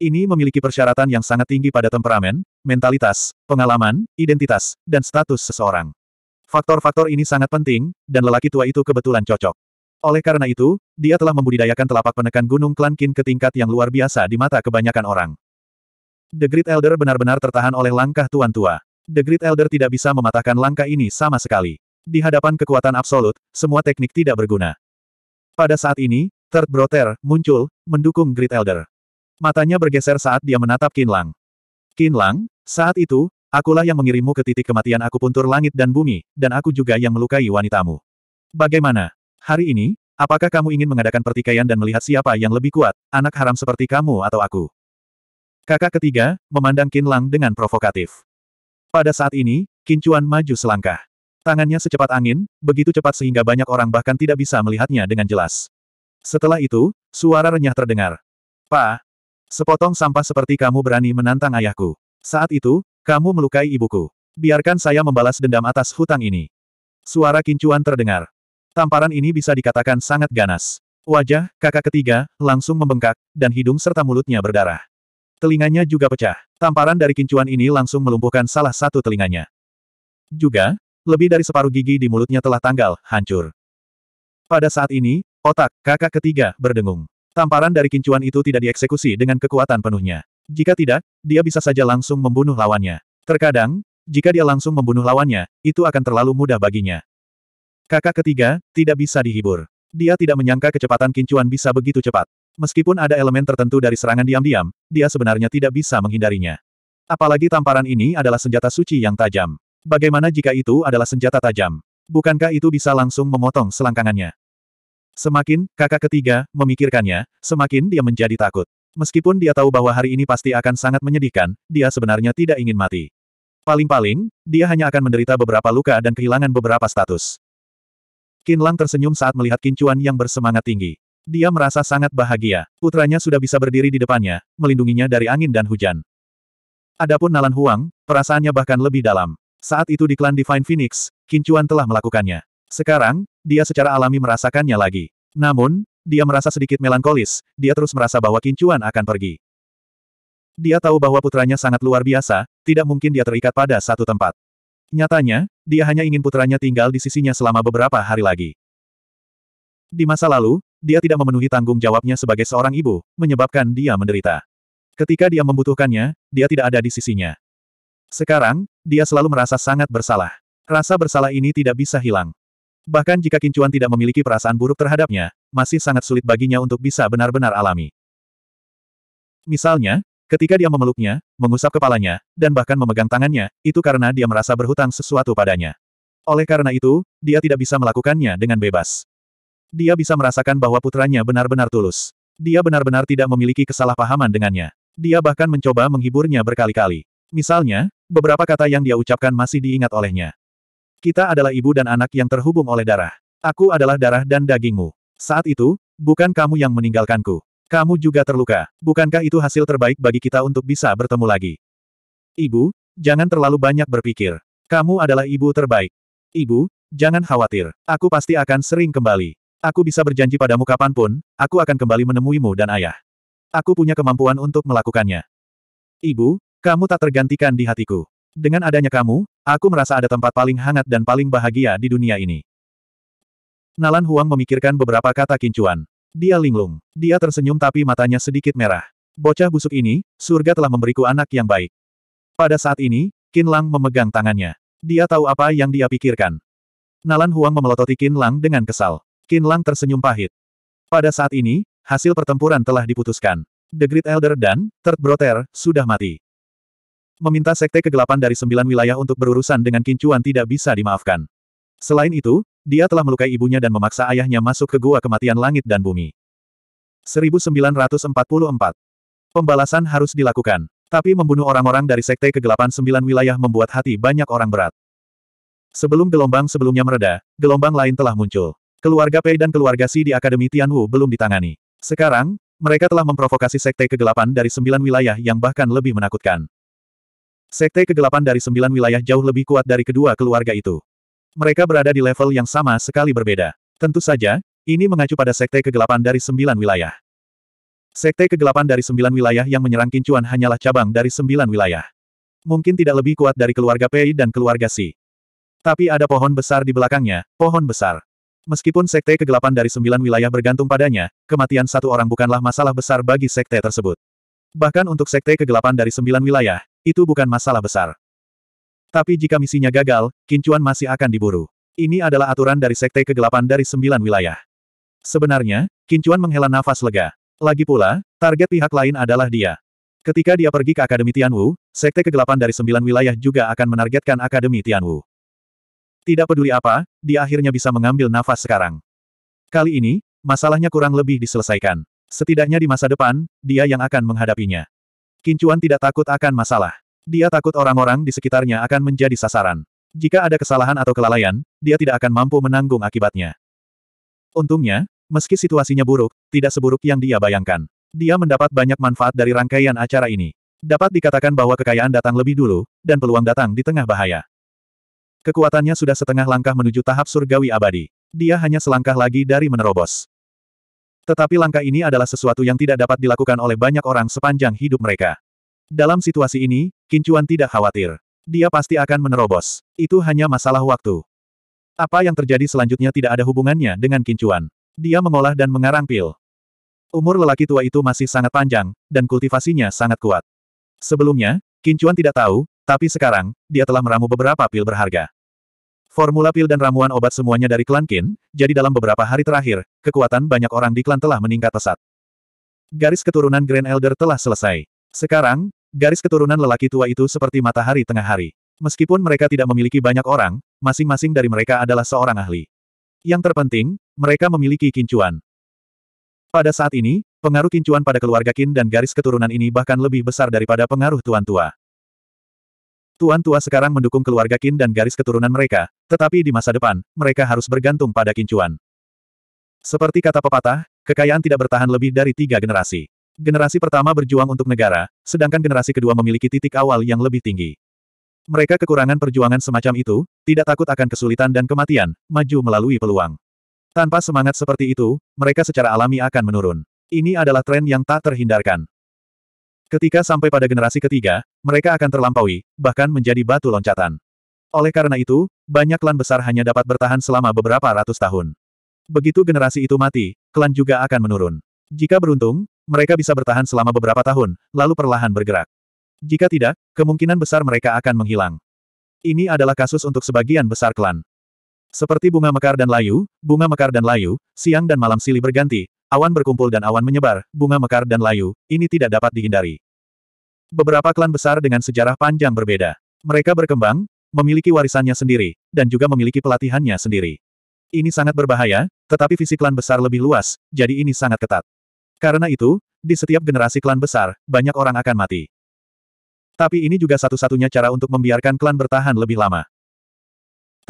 Speaker 1: Ini memiliki persyaratan yang sangat tinggi pada temperamen, mentalitas, pengalaman, identitas, dan status seseorang. Faktor-faktor ini sangat penting, dan lelaki tua itu kebetulan cocok. Oleh karena itu, dia telah membudidayakan telapak penekan gunung klan Qin ke tingkat yang luar biasa di mata kebanyakan orang. The Great Elder benar-benar tertahan oleh langkah Tuan Tua. The Great Elder tidak bisa mematahkan langkah ini sama sekali. Di hadapan kekuatan absolut, semua teknik tidak berguna. Pada saat ini, Third Brother muncul, mendukung Great Elder. Matanya bergeser saat dia menatap Kinlang. Kinlang, saat itu, akulah yang mengirimmu ke titik kematian aku puntur langit dan bumi, dan aku juga yang melukai wanitamu. Bagaimana? Hari ini, apakah kamu ingin mengadakan pertikaian dan melihat siapa yang lebih kuat, anak haram seperti kamu atau aku? Kakak ketiga, memandang Qin Lang dengan provokatif. Pada saat ini, Qin Chuan maju selangkah. Tangannya secepat angin, begitu cepat sehingga banyak orang bahkan tidak bisa melihatnya dengan jelas. Setelah itu, suara renyah terdengar. Pa, sepotong sampah seperti kamu berani menantang ayahku. Saat itu, kamu melukai ibuku. Biarkan saya membalas dendam atas hutang ini. Suara Chuan terdengar. Tamparan ini bisa dikatakan sangat ganas. Wajah, kakak ketiga, langsung membengkak, dan hidung serta mulutnya berdarah. Telinganya juga pecah. Tamparan dari kincuan ini langsung melumpuhkan salah satu telinganya. Juga, lebih dari separuh gigi di mulutnya telah tanggal, hancur. Pada saat ini, otak kakak ketiga berdengung. Tamparan dari kincuan itu tidak dieksekusi dengan kekuatan penuhnya. Jika tidak, dia bisa saja langsung membunuh lawannya. Terkadang, jika dia langsung membunuh lawannya, itu akan terlalu mudah baginya. Kakak ketiga, tidak bisa dihibur. Dia tidak menyangka kecepatan kincuan bisa begitu cepat. Meskipun ada elemen tertentu dari serangan diam-diam, dia sebenarnya tidak bisa menghindarinya. Apalagi tamparan ini adalah senjata suci yang tajam. Bagaimana jika itu adalah senjata tajam? Bukankah itu bisa langsung memotong selangkangannya? Semakin kakak ketiga memikirkannya, semakin dia menjadi takut. Meskipun dia tahu bahwa hari ini pasti akan sangat menyedihkan, dia sebenarnya tidak ingin mati. Paling-paling, dia hanya akan menderita beberapa luka dan kehilangan beberapa status. Kinlang tersenyum saat melihat kincuan yang bersemangat tinggi. Dia merasa sangat bahagia. Putranya sudah bisa berdiri di depannya, melindunginya dari angin dan hujan. Adapun Nalan Huang, perasaannya bahkan lebih dalam. Saat itu di klan Divine Phoenix, Kincuan telah melakukannya. Sekarang, dia secara alami merasakannya lagi. Namun, dia merasa sedikit melankolis, dia terus merasa bahwa Kincuan akan pergi. Dia tahu bahwa putranya sangat luar biasa, tidak mungkin dia terikat pada satu tempat. Nyatanya, dia hanya ingin putranya tinggal di sisinya selama beberapa hari lagi. Di masa lalu, dia tidak memenuhi tanggung jawabnya sebagai seorang ibu, menyebabkan dia menderita. Ketika dia membutuhkannya, dia tidak ada di sisinya. Sekarang, dia selalu merasa sangat bersalah. Rasa bersalah ini tidak bisa hilang. Bahkan jika Kincuan tidak memiliki perasaan buruk terhadapnya, masih sangat sulit baginya untuk bisa benar-benar alami. Misalnya, ketika dia memeluknya, mengusap kepalanya, dan bahkan memegang tangannya, itu karena dia merasa berhutang sesuatu padanya. Oleh karena itu, dia tidak bisa melakukannya dengan bebas. Dia bisa merasakan bahwa putranya benar-benar tulus. Dia benar-benar tidak memiliki kesalahpahaman dengannya. Dia bahkan mencoba menghiburnya berkali-kali. Misalnya, beberapa kata yang dia ucapkan masih diingat olehnya. Kita adalah ibu dan anak yang terhubung oleh darah. Aku adalah darah dan dagingmu. Saat itu, bukan kamu yang meninggalkanku. Kamu juga terluka. Bukankah itu hasil terbaik bagi kita untuk bisa bertemu lagi? Ibu, jangan terlalu banyak berpikir. Kamu adalah ibu terbaik. Ibu, jangan khawatir. Aku pasti akan sering kembali. Aku bisa berjanji padamu kapanpun, aku akan kembali menemuimu dan ayah. Aku punya kemampuan untuk melakukannya. Ibu, kamu tak tergantikan di hatiku. Dengan adanya kamu, aku merasa ada tempat paling hangat dan paling bahagia di dunia ini. Nalan Huang memikirkan beberapa kata kincuan. Dia linglung. Dia tersenyum tapi matanya sedikit merah. Bocah busuk ini, surga telah memberiku anak yang baik. Pada saat ini, Qin Lang memegang tangannya. Dia tahu apa yang dia pikirkan. Nalan Huang memelototi Qin Lang dengan kesal. Qin Lang tersenyum pahit. Pada saat ini, hasil pertempuran telah diputuskan. The Great Elder dan Third Brother sudah mati. Meminta Sekte Kegelapan dari sembilan wilayah untuk berurusan dengan Kincuan tidak bisa dimaafkan. Selain itu, dia telah melukai ibunya dan memaksa ayahnya masuk ke gua kematian langit dan bumi. 1944. Pembalasan harus dilakukan. Tapi membunuh orang-orang dari Sekte Kegelapan Sembilan Wilayah membuat hati banyak orang berat. Sebelum gelombang sebelumnya mereda, gelombang lain telah muncul. Keluarga Pei dan keluarga Si di Akademi Tianwu belum ditangani. Sekarang, mereka telah memprovokasi Sekte Kegelapan dari sembilan wilayah yang bahkan lebih menakutkan. Sekte Kegelapan dari sembilan wilayah jauh lebih kuat dari kedua keluarga itu. Mereka berada di level yang sama sekali berbeda. Tentu saja, ini mengacu pada Sekte Kegelapan dari sembilan wilayah. Sekte Kegelapan dari sembilan wilayah yang menyerang Kincuan hanyalah cabang dari sembilan wilayah. Mungkin tidak lebih kuat dari keluarga Pei dan keluarga Si. Tapi ada pohon besar di belakangnya, pohon besar. Meskipun sekte kegelapan dari sembilan wilayah bergantung padanya, kematian satu orang bukanlah masalah besar bagi sekte tersebut. Bahkan untuk sekte kegelapan dari sembilan wilayah, itu bukan masalah besar. Tapi jika misinya gagal, Kincuan masih akan diburu. Ini adalah aturan dari sekte kegelapan dari sembilan wilayah. Sebenarnya, Kincuan menghela nafas lega. Lagi pula, target pihak lain adalah dia. Ketika dia pergi ke Akademi Tianwu, Sekte Kegelapan dari sembilan wilayah juga akan menargetkan Akademi Tianwu. Tidak peduli apa, dia akhirnya bisa mengambil nafas sekarang. Kali ini, masalahnya kurang lebih diselesaikan. Setidaknya di masa depan, dia yang akan menghadapinya. Kincuan tidak takut akan masalah. Dia takut orang-orang di sekitarnya akan menjadi sasaran. Jika ada kesalahan atau kelalaian, dia tidak akan mampu menanggung akibatnya. Untungnya, meski situasinya buruk, tidak seburuk yang dia bayangkan. Dia mendapat banyak manfaat dari rangkaian acara ini. Dapat dikatakan bahwa kekayaan datang lebih dulu, dan peluang datang di tengah bahaya. Kekuatannya sudah setengah langkah menuju tahap surgawi abadi. Dia hanya selangkah lagi dari menerobos. Tetapi langkah ini adalah sesuatu yang tidak dapat dilakukan oleh banyak orang sepanjang hidup mereka. Dalam situasi ini, Kincuan tidak khawatir. Dia pasti akan menerobos. Itu hanya masalah waktu. Apa yang terjadi selanjutnya tidak ada hubungannya dengan Kincuan. Dia mengolah dan mengarang pil. Umur lelaki tua itu masih sangat panjang, dan kultivasinya sangat kuat. Sebelumnya, Kincuan tidak tahu, tapi sekarang, dia telah meramu beberapa pil berharga. Formula pil dan ramuan obat semuanya dari klan Qin, jadi dalam beberapa hari terakhir, kekuatan banyak orang di klan telah meningkat pesat. Garis keturunan Grand Elder telah selesai. Sekarang, garis keturunan lelaki tua itu seperti matahari tengah hari. Meskipun mereka tidak memiliki banyak orang, masing-masing dari mereka adalah seorang ahli. Yang terpenting, mereka memiliki kincuan. Pada saat ini, pengaruh kincuan pada keluarga Qin dan garis keturunan ini bahkan lebih besar daripada pengaruh tuan tua. Tuan tua sekarang mendukung keluarga Qin dan garis keturunan mereka, tetapi di masa depan, mereka harus bergantung pada Qin Chuan. Seperti kata pepatah, kekayaan tidak bertahan lebih dari tiga generasi. Generasi pertama berjuang untuk negara, sedangkan generasi kedua memiliki titik awal yang lebih tinggi. Mereka kekurangan perjuangan semacam itu, tidak takut akan kesulitan dan kematian, maju melalui peluang. Tanpa semangat seperti itu, mereka secara alami akan menurun. Ini adalah tren yang tak terhindarkan. Ketika sampai pada generasi ketiga, mereka akan terlampaui, bahkan menjadi batu loncatan. Oleh karena itu, banyak klan besar hanya dapat bertahan selama beberapa ratus tahun. Begitu generasi itu mati, klan juga akan menurun. Jika beruntung, mereka bisa bertahan selama beberapa tahun, lalu perlahan bergerak. Jika tidak, kemungkinan besar mereka akan menghilang. Ini adalah kasus untuk sebagian besar klan. Seperti bunga mekar dan layu, bunga mekar dan layu, siang dan malam silih berganti, Awan berkumpul dan awan menyebar, bunga mekar dan layu, ini tidak dapat dihindari. Beberapa klan besar dengan sejarah panjang berbeda. Mereka berkembang, memiliki warisannya sendiri, dan juga memiliki pelatihannya sendiri. Ini sangat berbahaya, tetapi visi klan besar lebih luas, jadi ini sangat ketat. Karena itu, di setiap generasi klan besar, banyak orang akan mati. Tapi ini juga satu-satunya cara untuk membiarkan klan bertahan lebih lama.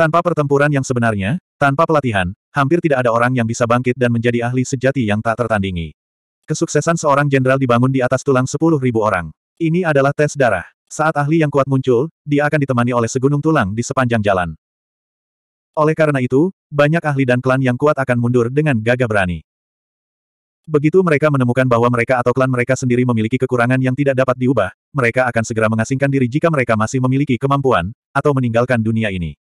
Speaker 1: Tanpa pertempuran yang sebenarnya, tanpa pelatihan, hampir tidak ada orang yang bisa bangkit dan menjadi ahli sejati yang tak tertandingi. Kesuksesan seorang jenderal dibangun di atas tulang 10.000 orang. Ini adalah tes darah. Saat ahli yang kuat muncul, dia akan ditemani oleh segunung tulang di sepanjang jalan. Oleh karena itu, banyak ahli dan klan yang kuat akan mundur dengan gagah berani. Begitu mereka menemukan bahwa mereka atau klan mereka sendiri memiliki kekurangan yang tidak dapat diubah, mereka akan segera mengasingkan diri jika mereka masih memiliki kemampuan, atau meninggalkan dunia ini.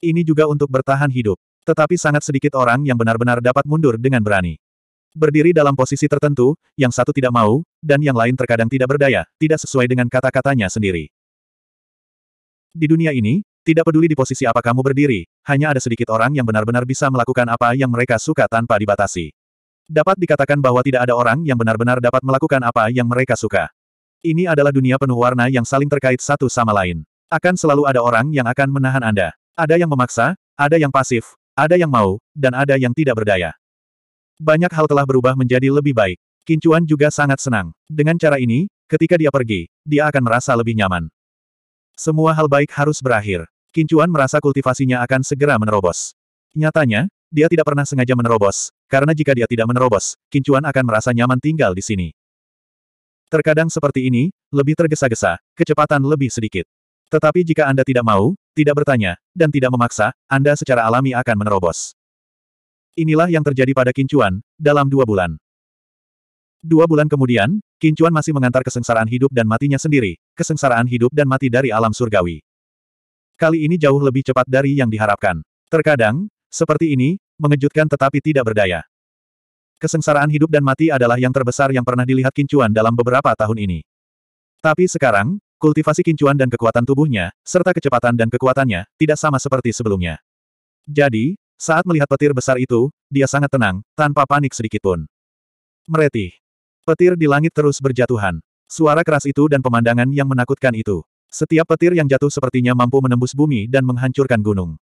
Speaker 1: Ini juga untuk bertahan hidup. Tetapi sangat sedikit orang yang benar-benar dapat mundur dengan berani. Berdiri dalam posisi tertentu, yang satu tidak mau, dan yang lain terkadang tidak berdaya, tidak sesuai dengan kata-katanya sendiri. Di dunia ini, tidak peduli di posisi apa kamu berdiri, hanya ada sedikit orang yang benar-benar bisa melakukan apa yang mereka suka tanpa dibatasi. Dapat dikatakan bahwa tidak ada orang yang benar-benar dapat melakukan apa yang mereka suka. Ini adalah dunia penuh warna yang saling terkait satu sama lain. Akan selalu ada orang yang akan menahan Anda. Ada yang memaksa, ada yang pasif, ada yang mau, dan ada yang tidak berdaya. Banyak hal telah berubah menjadi lebih baik. Kincuan juga sangat senang. Dengan cara ini, ketika dia pergi, dia akan merasa lebih nyaman. Semua hal baik harus berakhir. Kincuan merasa kultivasinya akan segera menerobos. Nyatanya, dia tidak pernah sengaja menerobos, karena jika dia tidak menerobos, Kincuan akan merasa nyaman tinggal di sini. Terkadang seperti ini, lebih tergesa-gesa, kecepatan lebih sedikit. Tetapi jika Anda tidak mau, tidak bertanya, dan tidak memaksa, Anda secara alami akan menerobos. Inilah yang terjadi pada Kincuan, dalam dua bulan. Dua bulan kemudian, Kincuan masih mengantar kesengsaraan hidup dan matinya sendiri, kesengsaraan hidup dan mati dari alam surgawi. Kali ini jauh lebih cepat dari yang diharapkan. Terkadang, seperti ini, mengejutkan tetapi tidak berdaya. Kesengsaraan hidup dan mati adalah yang terbesar yang pernah dilihat Kincuan dalam beberapa tahun ini. Tapi sekarang, Kultivasi kincuan dan kekuatan tubuhnya, serta kecepatan dan kekuatannya, tidak sama seperti sebelumnya. Jadi, saat melihat petir besar itu, dia sangat tenang, tanpa panik sedikitpun. Meretih. Petir di langit terus berjatuhan. Suara keras itu dan pemandangan yang menakutkan itu. Setiap petir yang jatuh sepertinya mampu menembus bumi dan menghancurkan gunung.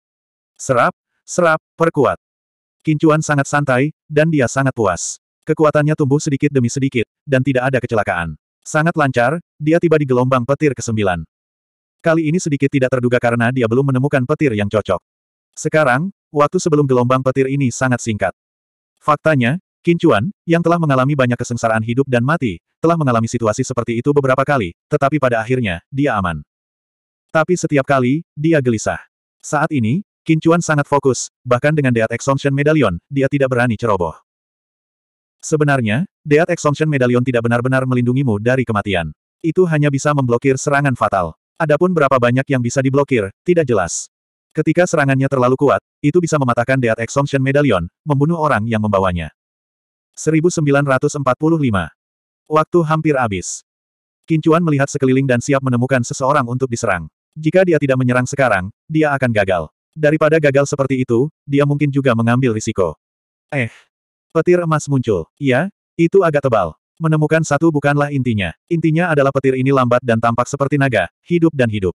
Speaker 1: Serap, serap, perkuat. Kincuan sangat santai, dan dia sangat puas. Kekuatannya tumbuh sedikit demi sedikit, dan tidak ada kecelakaan. Sangat lancar, dia tiba di gelombang petir ke-9. Kali ini sedikit tidak terduga karena dia belum menemukan petir yang cocok. Sekarang, waktu sebelum gelombang petir ini sangat singkat. Faktanya, Kincuan, yang telah mengalami banyak kesengsaraan hidup dan mati, telah mengalami situasi seperti itu beberapa kali, tetapi pada akhirnya, dia aman. Tapi setiap kali, dia gelisah. Saat ini, Kincuan sangat fokus, bahkan dengan Deat Exhaustion Medallion, dia tidak berani ceroboh. Sebenarnya, Death Exhaustion Medallion tidak benar-benar melindungimu dari kematian. Itu hanya bisa memblokir serangan fatal. Adapun berapa banyak yang bisa diblokir, tidak jelas. Ketika serangannya terlalu kuat, itu bisa mematahkan Death Exhaustion Medallion, membunuh orang yang membawanya. 1945. Waktu hampir habis. Kincuan melihat sekeliling dan siap menemukan seseorang untuk diserang. Jika dia tidak menyerang sekarang, dia akan gagal. Daripada gagal seperti itu, dia mungkin juga mengambil risiko. Eh, Petir emas muncul. ya, itu agak tebal. Menemukan satu bukanlah intinya. Intinya adalah petir ini lambat dan tampak seperti naga, hidup dan hidup.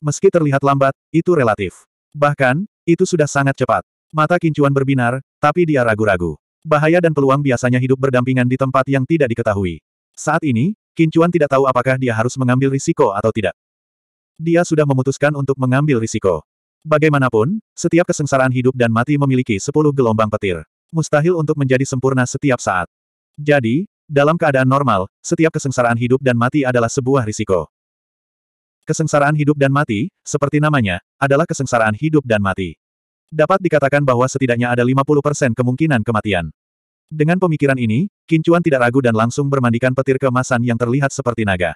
Speaker 1: Meski terlihat lambat, itu relatif. Bahkan, itu sudah sangat cepat. Mata kincuan berbinar, tapi dia ragu-ragu. Bahaya dan peluang biasanya hidup berdampingan di tempat yang tidak diketahui. Saat ini, kincuan tidak tahu apakah dia harus mengambil risiko atau tidak. Dia sudah memutuskan untuk mengambil risiko. Bagaimanapun, setiap kesengsaraan hidup dan mati memiliki sepuluh gelombang petir. Mustahil untuk menjadi sempurna setiap saat. Jadi, dalam keadaan normal, setiap kesengsaraan hidup dan mati adalah sebuah risiko. Kesengsaraan hidup dan mati, seperti namanya, adalah kesengsaraan hidup dan mati. Dapat dikatakan bahwa setidaknya ada 50% kemungkinan kematian. Dengan pemikiran ini, Kincuan tidak ragu dan langsung bermandikan petir kemasan yang terlihat seperti naga.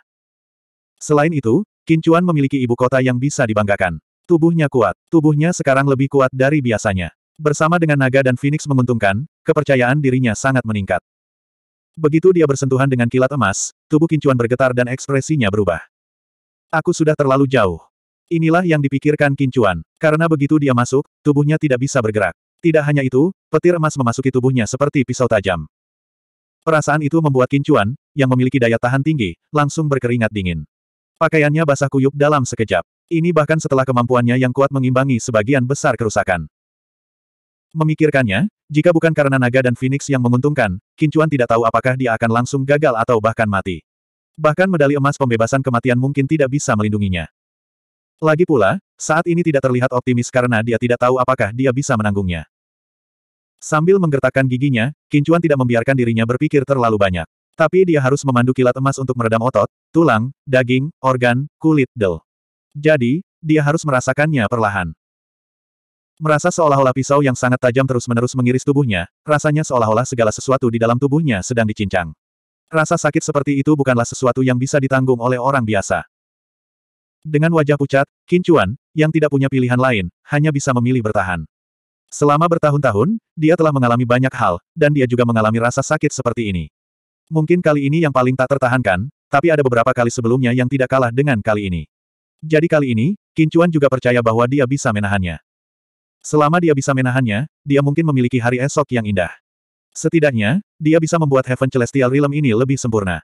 Speaker 1: Selain itu, Kincuan memiliki ibu kota yang bisa dibanggakan. Tubuhnya kuat, tubuhnya sekarang lebih kuat dari biasanya. Bersama dengan naga dan Phoenix menguntungkan, kepercayaan dirinya sangat meningkat. Begitu dia bersentuhan dengan kilat emas, tubuh kincuan bergetar dan ekspresinya berubah. Aku sudah terlalu jauh. Inilah yang dipikirkan kincuan, karena begitu dia masuk, tubuhnya tidak bisa bergerak. Tidak hanya itu, petir emas memasuki tubuhnya seperti pisau tajam. Perasaan itu membuat kincuan, yang memiliki daya tahan tinggi, langsung berkeringat dingin. Pakaiannya basah kuyup dalam sekejap. Ini bahkan setelah kemampuannya yang kuat mengimbangi sebagian besar kerusakan. Memikirkannya, jika bukan karena naga dan Phoenix yang menguntungkan, Kincuan tidak tahu apakah dia akan langsung gagal atau bahkan mati. Bahkan medali emas pembebasan kematian mungkin tidak bisa melindunginya. Lagi pula, saat ini tidak terlihat optimis karena dia tidak tahu apakah dia bisa menanggungnya. Sambil menggertakkan giginya, Kincuan tidak membiarkan dirinya berpikir terlalu banyak. Tapi dia harus memandu kilat emas untuk meredam otot, tulang, daging, organ, kulit, del. Jadi, dia harus merasakannya perlahan. Merasa seolah-olah pisau yang sangat tajam terus-menerus mengiris tubuhnya, rasanya seolah-olah segala sesuatu di dalam tubuhnya sedang dicincang. Rasa sakit seperti itu bukanlah sesuatu yang bisa ditanggung oleh orang biasa. Dengan wajah pucat, Kincuan, yang tidak punya pilihan lain, hanya bisa memilih bertahan. Selama bertahun-tahun, dia telah mengalami banyak hal, dan dia juga mengalami rasa sakit seperti ini. Mungkin kali ini yang paling tak tertahankan, tapi ada beberapa kali sebelumnya yang tidak kalah dengan kali ini. Jadi kali ini, Kincuan juga percaya bahwa dia bisa menahannya. Selama dia bisa menahannya, dia mungkin memiliki hari esok yang indah. Setidaknya, dia bisa membuat Heaven Celestial Realm ini lebih sempurna.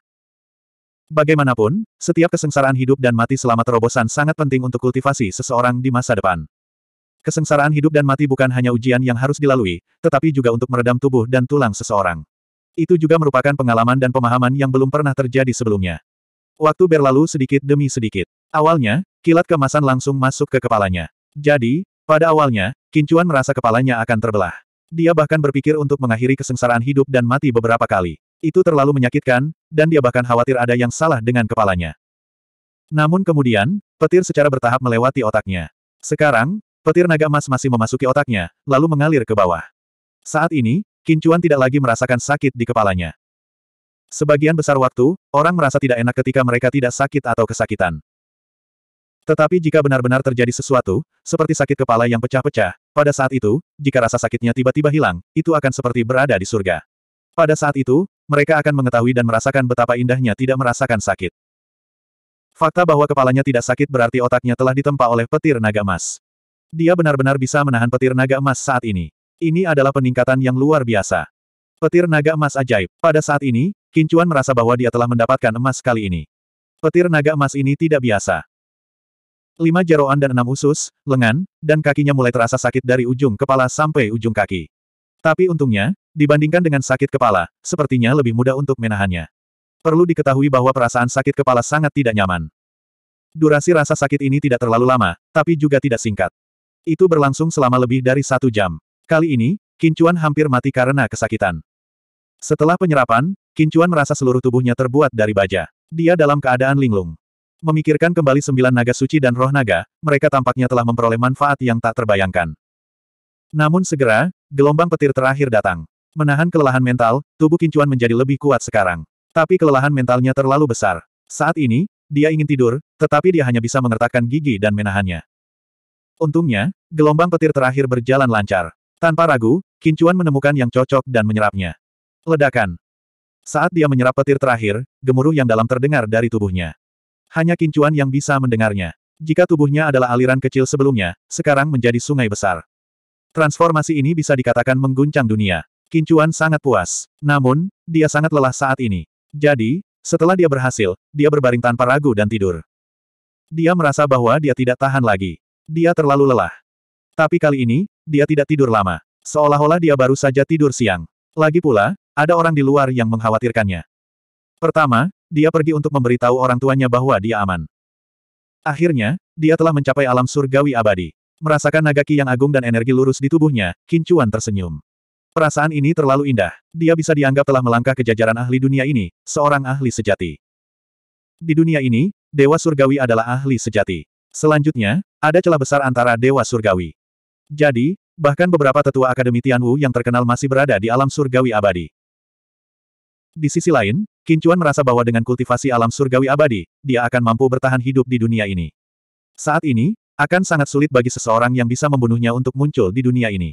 Speaker 1: Bagaimanapun, setiap kesengsaraan hidup dan mati selama terobosan sangat penting untuk kultivasi seseorang di masa depan. Kesengsaraan hidup dan mati bukan hanya ujian yang harus dilalui, tetapi juga untuk meredam tubuh dan tulang seseorang. Itu juga merupakan pengalaman dan pemahaman yang belum pernah terjadi sebelumnya. Waktu berlalu sedikit demi sedikit. Awalnya, kilat kemasan langsung masuk ke kepalanya. Jadi, pada awalnya, Kincuan merasa kepalanya akan terbelah. Dia bahkan berpikir untuk mengakhiri kesengsaraan hidup dan mati beberapa kali. Itu terlalu menyakitkan, dan dia bahkan khawatir ada yang salah dengan kepalanya. Namun kemudian, petir secara bertahap melewati otaknya. Sekarang, petir naga emas masih memasuki otaknya, lalu mengalir ke bawah. Saat ini, Kincuan tidak lagi merasakan sakit di kepalanya. Sebagian besar waktu, orang merasa tidak enak ketika mereka tidak sakit atau kesakitan. Tetapi jika benar-benar terjadi sesuatu, seperti sakit kepala yang pecah-pecah, pada saat itu, jika rasa sakitnya tiba-tiba hilang, itu akan seperti berada di surga. Pada saat itu, mereka akan mengetahui dan merasakan betapa indahnya tidak merasakan sakit. Fakta bahwa kepalanya tidak sakit berarti otaknya telah ditempa oleh petir naga emas. Dia benar-benar bisa menahan petir naga emas saat ini. Ini adalah peningkatan yang luar biasa. Petir naga emas ajaib. Pada saat ini, Kincuan merasa bahwa dia telah mendapatkan emas kali ini. Petir naga emas ini tidak biasa. Lima jeroan dan enam usus, lengan, dan kakinya mulai terasa sakit dari ujung kepala sampai ujung kaki. Tapi untungnya, dibandingkan dengan sakit kepala, sepertinya lebih mudah untuk menahannya. Perlu diketahui bahwa perasaan sakit kepala sangat tidak nyaman. Durasi rasa sakit ini tidak terlalu lama, tapi juga tidak singkat. Itu berlangsung selama lebih dari satu jam. Kali ini, Kincuan hampir mati karena kesakitan. Setelah penyerapan, Kincuan merasa seluruh tubuhnya terbuat dari baja. Dia dalam keadaan linglung. Memikirkan kembali sembilan naga suci dan roh naga, mereka tampaknya telah memperoleh manfaat yang tak terbayangkan. Namun segera, gelombang petir terakhir datang. Menahan kelelahan mental, tubuh Kincuan menjadi lebih kuat sekarang. Tapi kelelahan mentalnya terlalu besar. Saat ini, dia ingin tidur, tetapi dia hanya bisa mengertakkan gigi dan menahannya. Untungnya, gelombang petir terakhir berjalan lancar. Tanpa ragu, Kincuan menemukan yang cocok dan menyerapnya. Ledakan. Saat dia menyerap petir terakhir, gemuruh yang dalam terdengar dari tubuhnya. Hanya kincuan yang bisa mendengarnya. Jika tubuhnya adalah aliran kecil sebelumnya, sekarang menjadi sungai besar. Transformasi ini bisa dikatakan mengguncang dunia. Kincuan sangat puas. Namun, dia sangat lelah saat ini. Jadi, setelah dia berhasil, dia berbaring tanpa ragu dan tidur. Dia merasa bahwa dia tidak tahan lagi. Dia terlalu lelah. Tapi kali ini, dia tidak tidur lama. Seolah-olah dia baru saja tidur siang. Lagi pula, ada orang di luar yang mengkhawatirkannya. Pertama, dia pergi untuk memberitahu orang tuanya bahwa dia aman. Akhirnya, dia telah mencapai alam surgawi abadi. Merasakan nagaki yang agung dan energi lurus di tubuhnya, Kincuan tersenyum. Perasaan ini terlalu indah. Dia bisa dianggap telah melangkah ke jajaran ahli dunia ini, seorang ahli sejati. Di dunia ini, Dewa Surgawi adalah ahli sejati. Selanjutnya, ada celah besar antara Dewa Surgawi. Jadi, bahkan beberapa tetua Akademi Tianwu yang terkenal masih berada di alam surgawi abadi. Di sisi lain, Kincuan merasa bahwa dengan kultivasi alam surgawi abadi, dia akan mampu bertahan hidup di dunia ini. Saat ini, akan sangat sulit bagi seseorang yang bisa membunuhnya untuk muncul di dunia ini.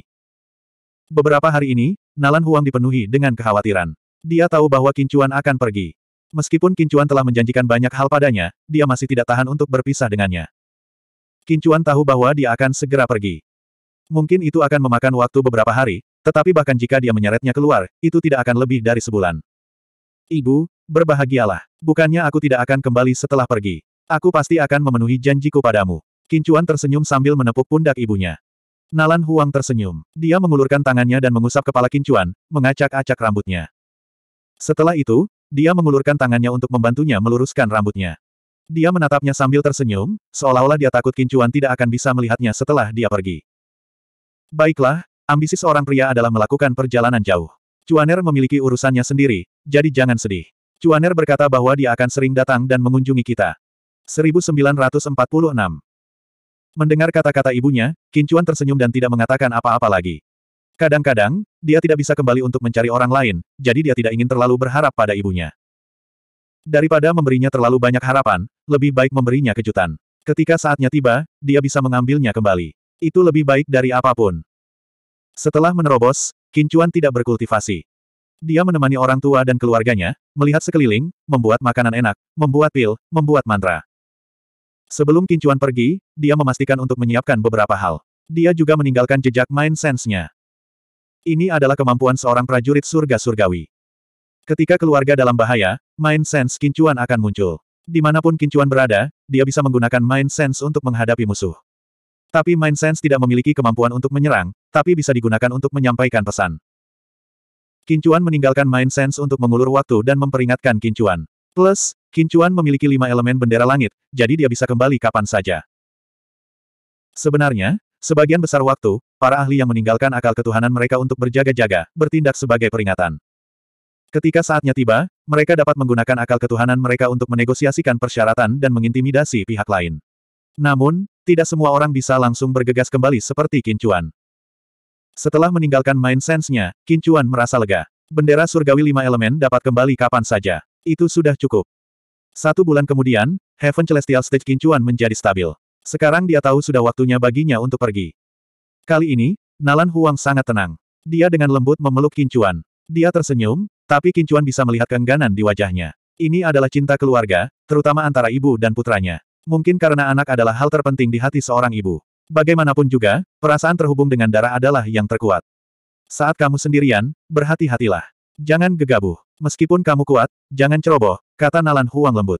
Speaker 1: Beberapa hari ini, Nalan Huang dipenuhi dengan kekhawatiran. Dia tahu bahwa Kincuan akan pergi. Meskipun Kincuan telah menjanjikan banyak hal padanya, dia masih tidak tahan untuk berpisah dengannya. Kincuan tahu bahwa dia akan segera pergi. Mungkin itu akan memakan waktu beberapa hari, tetapi bahkan jika dia menyeretnya keluar, itu tidak akan lebih dari sebulan. Ibu, berbahagialah. Bukannya aku tidak akan kembali setelah pergi. Aku pasti akan memenuhi janjiku padamu. Kincuan tersenyum sambil menepuk pundak ibunya. Nalan Huang tersenyum. Dia mengulurkan tangannya dan mengusap kepala Kincuan, mengacak-acak rambutnya. Setelah itu, dia mengulurkan tangannya untuk membantunya meluruskan rambutnya. Dia menatapnya sambil tersenyum, seolah-olah dia takut Kincuan tidak akan bisa melihatnya setelah dia pergi. Baiklah, ambisi seorang pria adalah melakukan perjalanan jauh. Cuaner memiliki urusannya sendiri, jadi jangan sedih. Cuaner berkata bahwa dia akan sering datang dan mengunjungi kita. 1946 Mendengar kata-kata ibunya, Kincuan tersenyum dan tidak mengatakan apa-apa lagi. Kadang-kadang, dia tidak bisa kembali untuk mencari orang lain, jadi dia tidak ingin terlalu berharap pada ibunya. Daripada memberinya terlalu banyak harapan, lebih baik memberinya kejutan. Ketika saatnya tiba, dia bisa mengambilnya kembali. Itu lebih baik dari apapun. Setelah menerobos, Kincuan tidak berkultivasi. Dia menemani orang tua dan keluarganya, melihat sekeliling, membuat makanan enak, membuat pil, membuat mantra. Sebelum Kincuan pergi, dia memastikan untuk menyiapkan beberapa hal. Dia juga meninggalkan jejak mind sense-nya. Ini adalah kemampuan seorang prajurit surga surgawi. Ketika keluarga dalam bahaya, mind sense Kincuan akan muncul. Dimanapun Kincuan berada, dia bisa menggunakan mind sense untuk menghadapi musuh. Tapi Mind Sense tidak memiliki kemampuan untuk menyerang, tapi bisa digunakan untuk menyampaikan pesan. Kincuan meninggalkan Mind Sense untuk mengulur waktu dan memperingatkan Kincuan. Plus, Kincuan memiliki lima elemen bendera langit, jadi dia bisa kembali kapan saja. Sebenarnya, sebagian besar waktu, para ahli yang meninggalkan akal ketuhanan mereka untuk berjaga-jaga, bertindak sebagai peringatan. Ketika saatnya tiba, mereka dapat menggunakan akal ketuhanan mereka untuk menegosiasikan persyaratan dan mengintimidasi pihak lain. Namun, tidak semua orang bisa langsung bergegas kembali seperti Kincuan. Setelah meninggalkan mind sense-nya, Kincuan merasa lega. Bendera surgawi lima elemen dapat kembali kapan saja. Itu sudah cukup. Satu bulan kemudian, Heaven Celestial Stage Kincuan menjadi stabil. Sekarang dia tahu sudah waktunya baginya untuk pergi. Kali ini, Nalan Huang sangat tenang. Dia dengan lembut memeluk Kincuan. Dia tersenyum, tapi Kincuan bisa melihat keengganan di wajahnya. Ini adalah cinta keluarga, terutama antara ibu dan putranya. Mungkin karena anak adalah hal terpenting di hati seorang ibu. Bagaimanapun juga, perasaan terhubung dengan darah adalah yang terkuat. Saat kamu sendirian, berhati-hatilah. Jangan gegabah. Meskipun kamu kuat, jangan ceroboh, kata Nalan Huang lembut.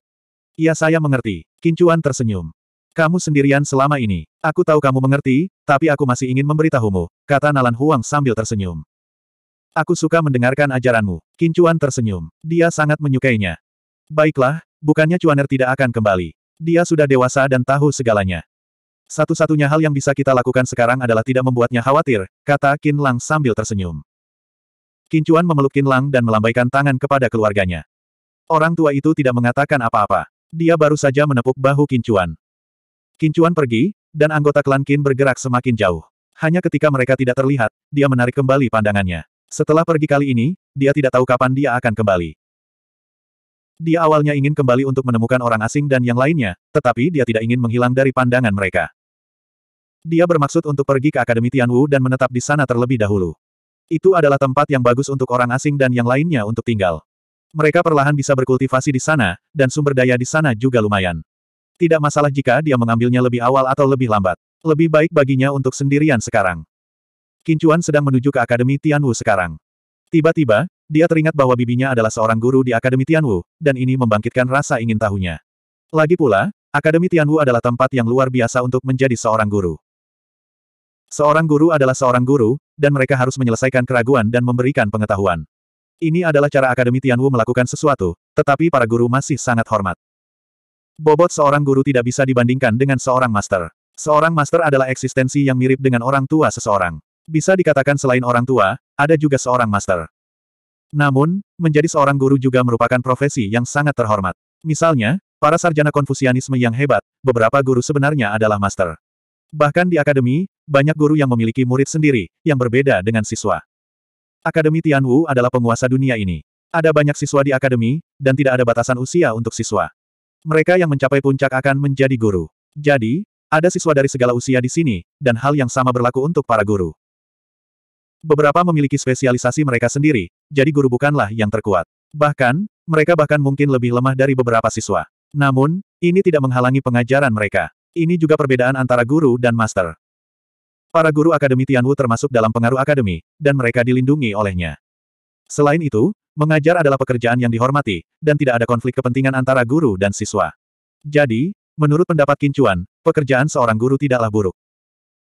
Speaker 1: Iya saya mengerti. Kincuan tersenyum. Kamu sendirian selama ini. Aku tahu kamu mengerti, tapi aku masih ingin memberitahumu, kata Nalan Huang sambil tersenyum. Aku suka mendengarkan ajaranmu. Kincuan tersenyum. Dia sangat menyukainya. Baiklah, bukannya Cuaner tidak akan kembali. Dia sudah dewasa dan tahu segalanya. Satu-satunya hal yang bisa kita lakukan sekarang adalah tidak membuatnya khawatir, kata Qin Lang sambil tersenyum. Chuan memeluk Qin Lang dan melambaikan tangan kepada keluarganya. Orang tua itu tidak mengatakan apa-apa. Dia baru saja menepuk bahu Chuan. Qin Chuan pergi, dan anggota klan Qin bergerak semakin jauh. Hanya ketika mereka tidak terlihat, dia menarik kembali pandangannya. Setelah pergi kali ini, dia tidak tahu kapan dia akan kembali. Dia awalnya ingin kembali untuk menemukan orang asing dan yang lainnya, tetapi dia tidak ingin menghilang dari pandangan mereka. Dia bermaksud untuk pergi ke Akademi Tianwu dan menetap di sana terlebih dahulu. Itu adalah tempat yang bagus untuk orang asing dan yang lainnya untuk tinggal. Mereka perlahan bisa berkultivasi di sana, dan sumber daya di sana juga lumayan. Tidak masalah jika dia mengambilnya lebih awal atau lebih lambat. Lebih baik baginya untuk sendirian sekarang. Kincuan sedang menuju ke Akademi Tianwu sekarang. Tiba-tiba, dia teringat bahwa bibinya adalah seorang guru di Akademi Tianwu, dan ini membangkitkan rasa ingin tahunya. Lagi pula, Akademi Tianwu adalah tempat yang luar biasa untuk menjadi seorang guru. Seorang guru adalah seorang guru, dan mereka harus menyelesaikan keraguan dan memberikan pengetahuan. Ini adalah cara Akademi Tianwu melakukan sesuatu, tetapi para guru masih sangat hormat. Bobot seorang guru tidak bisa dibandingkan dengan seorang master. Seorang master adalah eksistensi yang mirip dengan orang tua seseorang. Bisa dikatakan selain orang tua, ada juga seorang master. Namun, menjadi seorang guru juga merupakan profesi yang sangat terhormat. Misalnya, para sarjana konfusianisme yang hebat, beberapa guru sebenarnya adalah master. Bahkan di akademi, banyak guru yang memiliki murid sendiri, yang berbeda dengan siswa. Akademi Tianwu adalah penguasa dunia ini. Ada banyak siswa di akademi, dan tidak ada batasan usia untuk siswa. Mereka yang mencapai puncak akan menjadi guru. Jadi, ada siswa dari segala usia di sini, dan hal yang sama berlaku untuk para guru. Beberapa memiliki spesialisasi mereka sendiri, jadi guru bukanlah yang terkuat. Bahkan, mereka bahkan mungkin lebih lemah dari beberapa siswa. Namun, ini tidak menghalangi pengajaran mereka. Ini juga perbedaan antara guru dan master. Para guru Akademi Tianwu termasuk dalam pengaruh akademi, dan mereka dilindungi olehnya. Selain itu, mengajar adalah pekerjaan yang dihormati, dan tidak ada konflik kepentingan antara guru dan siswa. Jadi, menurut pendapat Kincuan, pekerjaan seorang guru tidaklah buruk.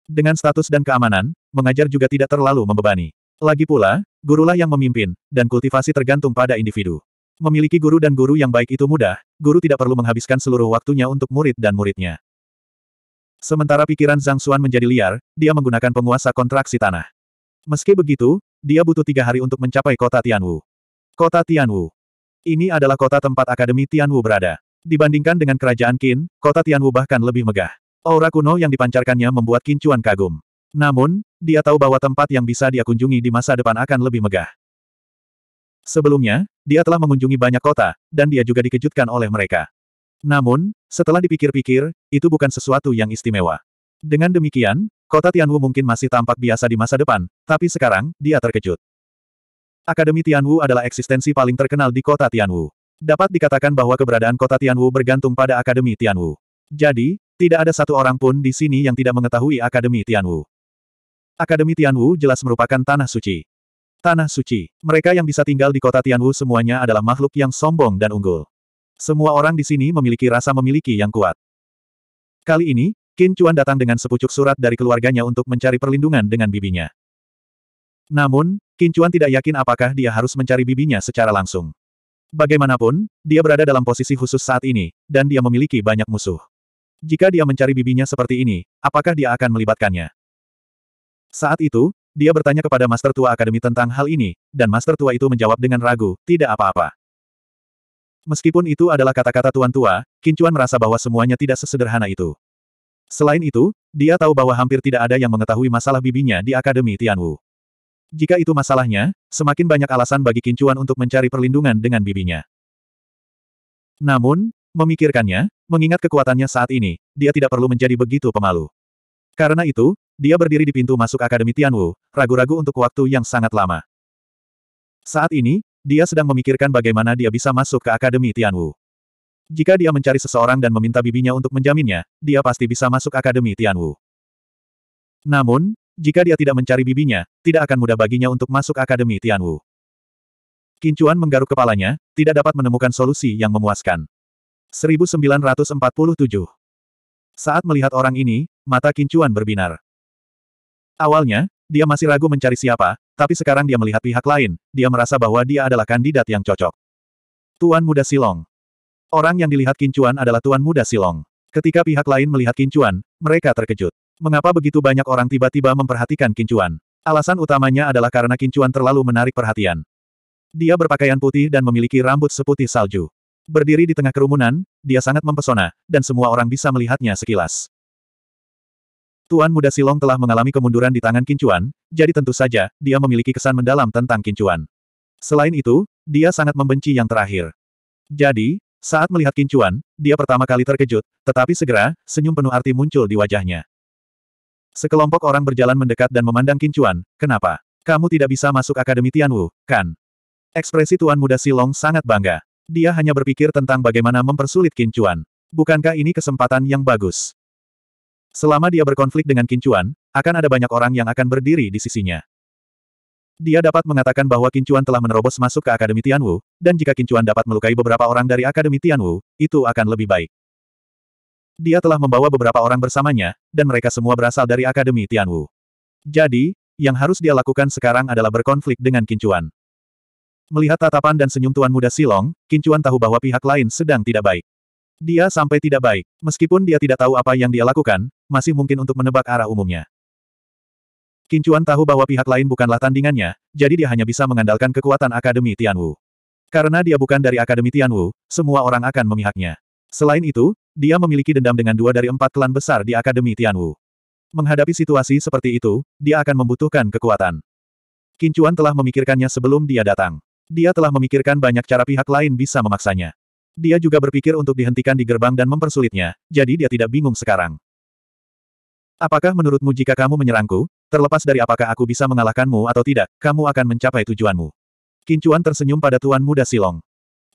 Speaker 1: Dengan status dan keamanan, mengajar juga tidak terlalu membebani. Lagi pula, gurulah yang memimpin, dan kultivasi tergantung pada individu. Memiliki guru dan guru yang baik itu mudah, guru tidak perlu menghabiskan seluruh waktunya untuk murid dan muridnya. Sementara pikiran Zhang Xuan menjadi liar, dia menggunakan penguasa kontraksi tanah. Meski begitu, dia butuh tiga hari untuk mencapai kota Tianwu. Kota Tianwu. Ini adalah kota tempat Akademi Tianwu berada. Dibandingkan dengan kerajaan Qin, kota Tianwu bahkan lebih megah. Aura kuno yang dipancarkannya membuat Qin Chuan kagum. Namun, dia tahu bahwa tempat yang bisa dia kunjungi di masa depan akan lebih megah. Sebelumnya, dia telah mengunjungi banyak kota, dan dia juga dikejutkan oleh mereka. Namun, setelah dipikir-pikir, itu bukan sesuatu yang istimewa. Dengan demikian, kota Tianwu mungkin masih tampak biasa di masa depan, tapi sekarang, dia terkejut. Akademi Tianwu adalah eksistensi paling terkenal di kota Tianwu. Dapat dikatakan bahwa keberadaan kota Tianwu bergantung pada Akademi Tianwu. Jadi, tidak ada satu orang pun di sini yang tidak mengetahui Akademi Tianwu. Akademi Tianwu jelas merupakan tanah suci. Tanah suci. Mereka yang bisa tinggal di kota Tianwu semuanya adalah makhluk yang sombong dan unggul. Semua orang di sini memiliki rasa memiliki yang kuat. Kali ini, Qin Chuan datang dengan sepucuk surat dari keluarganya untuk mencari perlindungan dengan bibinya. Namun, Qin Chuan tidak yakin apakah dia harus mencari bibinya secara langsung. Bagaimanapun, dia berada dalam posisi khusus saat ini, dan dia memiliki banyak musuh. Jika dia mencari bibinya seperti ini, apakah dia akan melibatkannya? Saat itu, dia bertanya kepada Master Tua Akademi tentang hal ini, dan Master Tua itu menjawab dengan ragu, tidak apa-apa. Meskipun itu adalah kata-kata Tuan Tua, Kincuan merasa bahwa semuanya tidak sesederhana itu. Selain itu, dia tahu bahwa hampir tidak ada yang mengetahui masalah bibinya di Akademi Tianwu. Jika itu masalahnya, semakin banyak alasan bagi Kincuan untuk mencari perlindungan dengan bibinya. Namun, memikirkannya, mengingat kekuatannya saat ini, dia tidak perlu menjadi begitu pemalu. Karena itu, dia berdiri di pintu masuk Akademi Tianwu, ragu-ragu untuk waktu yang sangat lama. Saat ini, dia sedang memikirkan bagaimana dia bisa masuk ke Akademi Tianwu. Jika dia mencari seseorang dan meminta bibinya untuk menjaminnya, dia pasti bisa masuk Akademi Tianwu. Namun, jika dia tidak mencari bibinya, tidak akan mudah baginya untuk masuk Akademi Tianwu. Kincuan menggaruk kepalanya, tidak dapat menemukan solusi yang memuaskan. 1947 Saat melihat orang ini, mata Kincuan berbinar. Awalnya, dia masih ragu mencari siapa, tapi sekarang dia melihat pihak lain, dia merasa bahwa dia adalah kandidat yang cocok. Tuan Muda Silong Orang yang dilihat Kincuan adalah Tuan Muda Silong. Ketika pihak lain melihat Kincuan, mereka terkejut. Mengapa begitu banyak orang tiba-tiba memperhatikan Kincuan? Alasan utamanya adalah karena Kincuan terlalu menarik perhatian. Dia berpakaian putih dan memiliki rambut seputih salju. Berdiri di tengah kerumunan, dia sangat mempesona, dan semua orang bisa melihatnya sekilas. Tuan Muda Silong telah mengalami kemunduran di tangan Kincuan, jadi tentu saja, dia memiliki kesan mendalam tentang Kincuan. Selain itu, dia sangat membenci yang terakhir. Jadi, saat melihat Kincuan, dia pertama kali terkejut, tetapi segera, senyum penuh arti muncul di wajahnya. Sekelompok orang berjalan mendekat dan memandang Kincuan, kenapa? Kamu tidak bisa masuk Akademi Tianwu, kan? Ekspresi Tuan Muda Silong sangat bangga. Dia hanya berpikir tentang bagaimana mempersulit Kincuan. Bukankah ini kesempatan yang bagus? Selama dia berkonflik dengan Kincuan, akan ada banyak orang yang akan berdiri di sisinya. Dia dapat mengatakan bahwa Kincuan telah menerobos masuk ke Akademi Tianwu, dan jika Kincuan dapat melukai beberapa orang dari Akademi Tianwu, itu akan lebih baik. Dia telah membawa beberapa orang bersamanya, dan mereka semua berasal dari Akademi Tianwu. Jadi, yang harus dia lakukan sekarang adalah berkonflik dengan Kincuan. Melihat tatapan dan senyum Tuan Muda Silong, Kincuan tahu bahwa pihak lain sedang tidak baik. Dia sampai tidak baik. Meskipun dia tidak tahu apa yang dia lakukan, masih mungkin untuk menebak arah umumnya. Kincuan tahu bahwa pihak lain bukanlah tandingannya, jadi dia hanya bisa mengandalkan kekuatan Akademi Tianwu. Karena dia bukan dari Akademi Tianwu, semua orang akan memihaknya. Selain itu, dia memiliki dendam dengan dua dari empat klan besar di Akademi Tianwu. Menghadapi situasi seperti itu, dia akan membutuhkan kekuatan. Kincuan telah memikirkannya sebelum dia datang. Dia telah memikirkan banyak cara pihak lain bisa memaksanya. Dia juga berpikir untuk dihentikan di gerbang dan mempersulitnya, jadi dia tidak bingung sekarang. Apakah menurutmu jika kamu menyerangku, terlepas dari apakah aku bisa mengalahkanmu atau tidak, kamu akan mencapai tujuanmu? Kincuan tersenyum pada Tuan Muda Silong.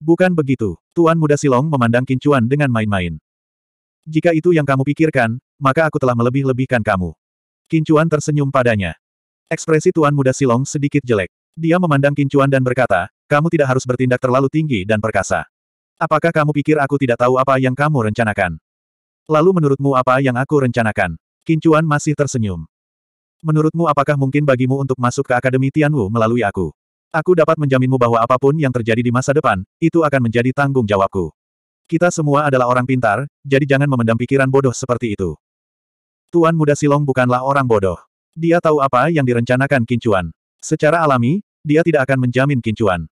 Speaker 1: Bukan begitu, Tuan Muda Silong memandang Kincuan dengan main-main. Jika itu yang kamu pikirkan, maka aku telah melebih-lebihkan kamu. Kincuan tersenyum padanya. Ekspresi Tuan Muda Silong sedikit jelek. Dia memandang Kincuan dan berkata, kamu tidak harus bertindak terlalu tinggi dan perkasa. Apakah kamu pikir aku tidak tahu apa yang kamu rencanakan? Lalu menurutmu apa yang aku rencanakan? Kincuan masih tersenyum. Menurutmu apakah mungkin bagimu untuk masuk ke Akademi Tianwu melalui aku? Aku dapat menjaminmu bahwa apapun yang terjadi di masa depan, itu akan menjadi tanggung jawabku. Kita semua adalah orang pintar, jadi jangan memendam pikiran bodoh seperti itu. Tuan Muda Silong bukanlah orang bodoh. Dia tahu apa yang direncanakan Kincuan. Secara alami, dia tidak akan menjamin Kincuan.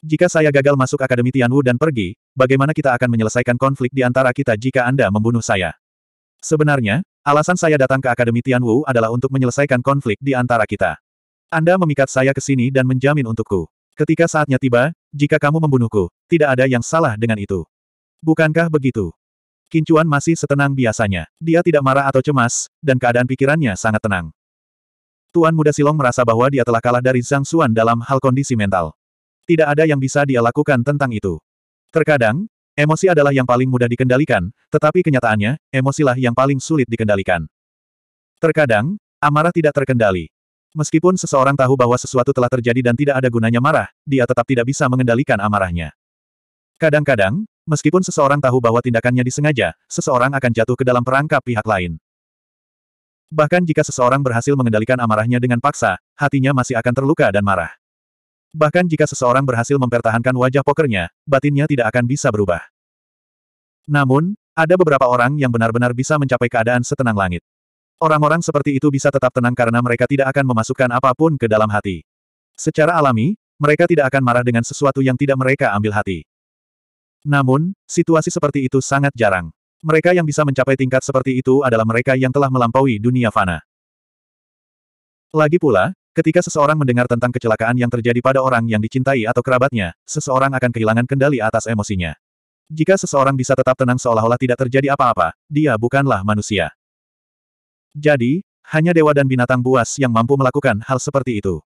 Speaker 1: Jika saya gagal masuk Akademi Tianwu dan pergi, bagaimana kita akan menyelesaikan konflik di antara kita jika Anda membunuh saya? Sebenarnya, alasan saya datang ke Akademi Tianwu adalah untuk menyelesaikan konflik di antara kita. Anda memikat saya ke sini dan menjamin untukku. Ketika saatnya tiba, jika kamu membunuhku, tidak ada yang salah dengan itu. Bukankah begitu? Kincuan masih setenang biasanya. Dia tidak marah atau cemas, dan keadaan pikirannya sangat tenang. Tuan Muda Silong merasa bahwa dia telah kalah dari Zhang Xuan dalam hal kondisi mental. Tidak ada yang bisa dia lakukan tentang itu. Terkadang, Emosi adalah yang paling mudah dikendalikan, tetapi kenyataannya, emosilah yang paling sulit dikendalikan. Terkadang, amarah tidak terkendali. Meskipun seseorang tahu bahwa sesuatu telah terjadi dan tidak ada gunanya marah, dia tetap tidak bisa mengendalikan amarahnya. Kadang-kadang, meskipun seseorang tahu bahwa tindakannya disengaja, seseorang akan jatuh ke dalam perangkap pihak lain. Bahkan jika seseorang berhasil mengendalikan amarahnya dengan paksa, hatinya masih akan terluka dan marah. Bahkan jika seseorang berhasil mempertahankan wajah pokernya, batinnya tidak akan bisa berubah. Namun, ada beberapa orang yang benar-benar bisa mencapai keadaan setenang langit. Orang-orang seperti itu bisa tetap tenang karena mereka tidak akan memasukkan apapun ke dalam hati. Secara alami, mereka tidak akan marah dengan sesuatu yang tidak mereka ambil hati. Namun, situasi seperti itu sangat jarang. Mereka yang bisa mencapai tingkat seperti itu adalah mereka yang telah melampaui dunia fana. Lagi pula, Ketika seseorang mendengar tentang kecelakaan yang terjadi pada orang yang dicintai atau kerabatnya, seseorang akan kehilangan kendali atas emosinya. Jika seseorang bisa tetap tenang seolah-olah tidak terjadi apa-apa, dia bukanlah manusia. Jadi, hanya dewa dan binatang buas yang mampu melakukan hal seperti itu.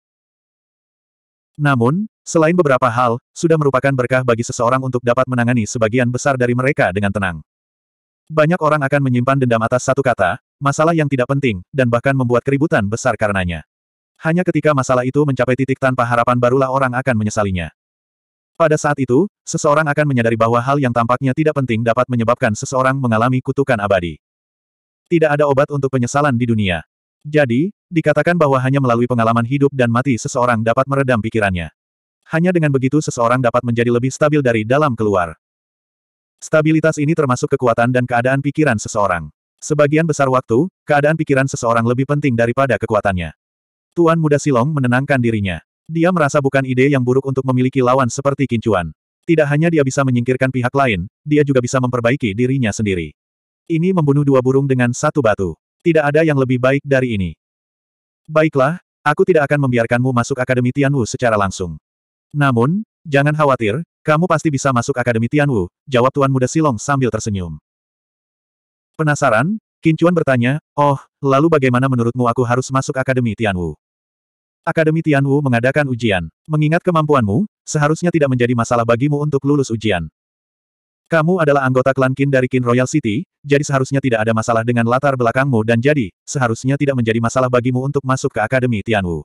Speaker 1: Namun, selain beberapa hal, sudah merupakan berkah bagi seseorang untuk dapat menangani sebagian besar dari mereka dengan tenang. Banyak orang akan menyimpan dendam atas satu kata, masalah yang tidak penting, dan bahkan membuat keributan besar karenanya. Hanya ketika masalah itu mencapai titik tanpa harapan barulah orang akan menyesalinya. Pada saat itu, seseorang akan menyadari bahwa hal yang tampaknya tidak penting dapat menyebabkan seseorang mengalami kutukan abadi. Tidak ada obat untuk penyesalan di dunia. Jadi, dikatakan bahwa hanya melalui pengalaman hidup dan mati seseorang dapat meredam pikirannya. Hanya dengan begitu seseorang dapat menjadi lebih stabil dari dalam keluar. Stabilitas ini termasuk kekuatan dan keadaan pikiran seseorang. Sebagian besar waktu, keadaan pikiran seseorang lebih penting daripada kekuatannya. Tuan Muda Silong menenangkan dirinya. Dia merasa bukan ide yang buruk untuk memiliki lawan seperti Kincuan. Tidak hanya dia bisa menyingkirkan pihak lain, dia juga bisa memperbaiki dirinya sendiri. Ini membunuh dua burung dengan satu batu. Tidak ada yang lebih baik dari ini. Baiklah, aku tidak akan membiarkanmu masuk Akademi Tianwu secara langsung. Namun, jangan khawatir, kamu pasti bisa masuk Akademi Tianwu, jawab Tuan Muda Silong sambil tersenyum. Penasaran, Kincuan bertanya, oh, lalu bagaimana menurutmu aku harus masuk Akademi Tianwu? Akademi Tianwu mengadakan ujian. Mengingat kemampuanmu, seharusnya tidak menjadi masalah bagimu untuk lulus ujian. Kamu adalah anggota klan Kin dari Kin Royal City, jadi seharusnya tidak ada masalah dengan latar belakangmu dan jadi, seharusnya tidak menjadi masalah bagimu untuk masuk ke Akademi Tianwu.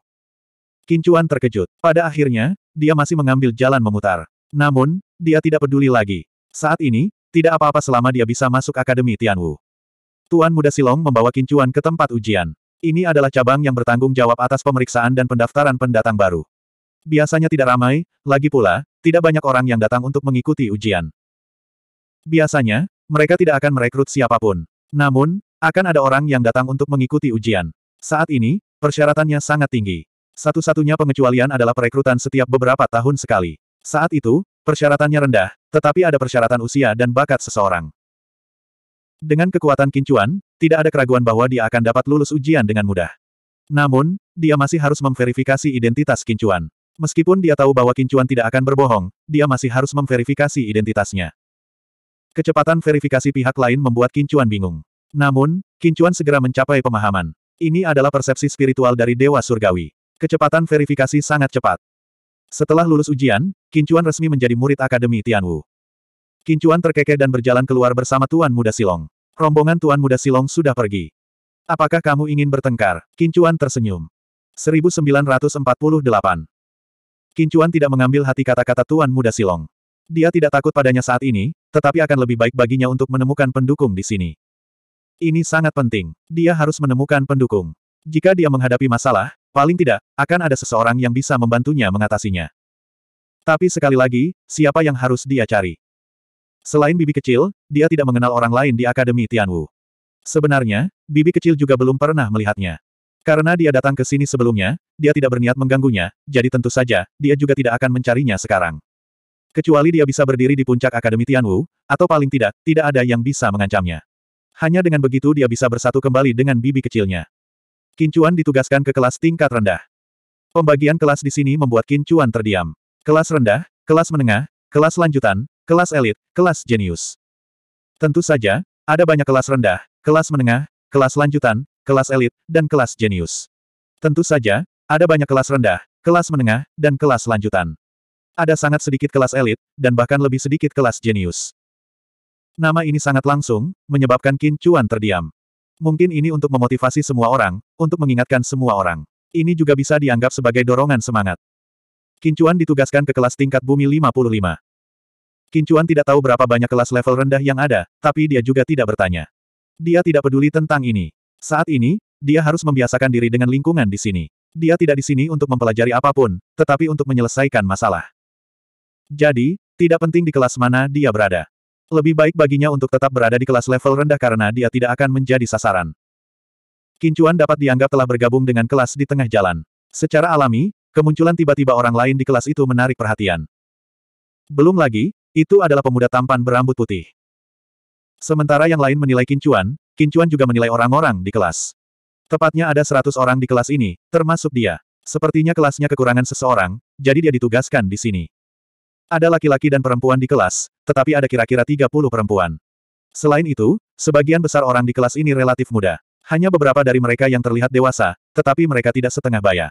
Speaker 1: Kincuan terkejut. Pada akhirnya, dia masih mengambil jalan memutar. Namun, dia tidak peduli lagi. Saat ini, tidak apa-apa selama dia bisa masuk Akademi Tianwu. Tuan Muda Silong membawa Kincuan ke tempat ujian. Ini adalah cabang yang bertanggung jawab atas pemeriksaan dan pendaftaran pendatang baru. Biasanya tidak ramai, lagi pula, tidak banyak orang yang datang untuk mengikuti ujian. Biasanya, mereka tidak akan merekrut siapapun. Namun, akan ada orang yang datang untuk mengikuti ujian. Saat ini, persyaratannya sangat tinggi. Satu-satunya pengecualian adalah perekrutan setiap beberapa tahun sekali. Saat itu, persyaratannya rendah, tetapi ada persyaratan usia dan bakat seseorang. Dengan kekuatan kincuan, tidak ada keraguan bahwa dia akan dapat lulus ujian dengan mudah. Namun, dia masih harus memverifikasi identitas kincuan. Meskipun dia tahu bahwa kincuan tidak akan berbohong, dia masih harus memverifikasi identitasnya. Kecepatan verifikasi pihak lain membuat kincuan bingung. Namun, kincuan segera mencapai pemahaman. Ini adalah persepsi spiritual dari Dewa Surgawi. Kecepatan verifikasi sangat cepat. Setelah lulus ujian, Kincuan resmi menjadi murid Akademi Tianwu. Kincuan terkekeh dan berjalan keluar bersama Tuan Muda Silong. Rombongan Tuan Muda Silong sudah pergi. Apakah kamu ingin bertengkar? Kincuan tersenyum. 1948. Kincuan tidak mengambil hati kata-kata Tuan Muda Silong. Dia tidak takut padanya saat ini, tetapi akan lebih baik baginya untuk menemukan pendukung di sini. Ini sangat penting. Dia harus menemukan pendukung. Jika dia menghadapi masalah, paling tidak, akan ada seseorang yang bisa membantunya mengatasinya. Tapi sekali lagi, siapa yang harus dia cari? Selain bibi kecil, dia tidak mengenal orang lain di Akademi Tianwu. Sebenarnya, bibi kecil juga belum pernah melihatnya. Karena dia datang ke sini sebelumnya, dia tidak berniat mengganggunya, jadi tentu saja, dia juga tidak akan mencarinya sekarang. Kecuali dia bisa berdiri di puncak Akademi Tianwu, atau paling tidak, tidak ada yang bisa mengancamnya. Hanya dengan begitu dia bisa bersatu kembali dengan bibi kecilnya. Kincuan ditugaskan ke kelas tingkat rendah. Pembagian kelas di sini membuat Kincuan terdiam. Kelas rendah, kelas menengah, kelas lanjutan, kelas elit, kelas jenius. Tentu saja, ada banyak kelas rendah, kelas menengah, kelas lanjutan, kelas elit, dan kelas jenius. Tentu saja, ada banyak kelas rendah, kelas menengah, dan kelas lanjutan. Ada sangat sedikit kelas elit, dan bahkan lebih sedikit kelas jenius. Nama ini sangat langsung, menyebabkan Qin Chuan terdiam. Mungkin ini untuk memotivasi semua orang, untuk mengingatkan semua orang. Ini juga bisa dianggap sebagai dorongan semangat. Qin Chuan ditugaskan ke kelas tingkat bumi 55. Kincuan tidak tahu berapa banyak kelas level rendah yang ada, tapi dia juga tidak bertanya. Dia tidak peduli tentang ini. Saat ini, dia harus membiasakan diri dengan lingkungan di sini. Dia tidak di sini untuk mempelajari apapun, tetapi untuk menyelesaikan masalah. Jadi, tidak penting di kelas mana dia berada. Lebih baik baginya untuk tetap berada di kelas level rendah karena dia tidak akan menjadi sasaran. Kincuan dapat dianggap telah bergabung dengan kelas di tengah jalan. Secara alami, kemunculan tiba-tiba orang lain di kelas itu menarik perhatian. Belum lagi, itu adalah pemuda tampan berambut putih. Sementara yang lain menilai Kincuan, Kincuan juga menilai orang-orang di kelas. Tepatnya ada seratus orang di kelas ini, termasuk dia. Sepertinya kelasnya kekurangan seseorang, jadi dia ditugaskan di sini. Ada laki-laki dan perempuan di kelas, tetapi ada kira-kira 30 perempuan. Selain itu, sebagian besar orang di kelas ini relatif muda. Hanya beberapa dari mereka yang terlihat dewasa, tetapi mereka tidak setengah baya.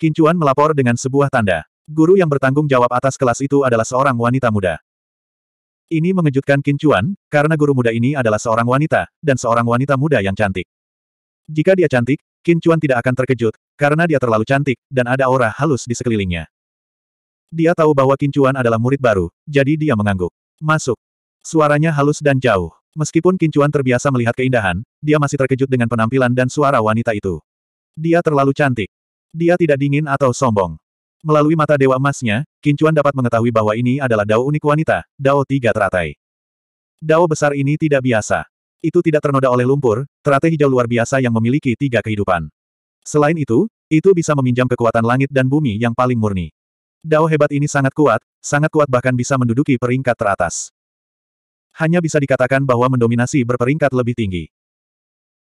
Speaker 1: Kincuan melapor dengan sebuah tanda. Guru yang bertanggung jawab atas kelas itu adalah seorang wanita muda. Ini mengejutkan Qin karena guru muda ini adalah seorang wanita, dan seorang wanita muda yang cantik. Jika dia cantik, Qin tidak akan terkejut, karena dia terlalu cantik, dan ada aura halus di sekelilingnya. Dia tahu bahwa Qin adalah murid baru, jadi dia mengangguk. Masuk. Suaranya halus dan jauh. Meskipun Qin terbiasa melihat keindahan, dia masih terkejut dengan penampilan dan suara wanita itu. Dia terlalu cantik. Dia tidak dingin atau sombong. Melalui mata dewa emasnya, Kincuan dapat mengetahui bahwa ini adalah dao unik wanita, dao tiga teratai. Dao besar ini tidak biasa. Itu tidak ternoda oleh lumpur, teratai hijau luar biasa yang memiliki tiga kehidupan. Selain itu, itu bisa meminjam kekuatan langit dan bumi yang paling murni. Dao hebat ini sangat kuat, sangat kuat bahkan bisa menduduki peringkat teratas. Hanya bisa dikatakan bahwa mendominasi berperingkat lebih tinggi.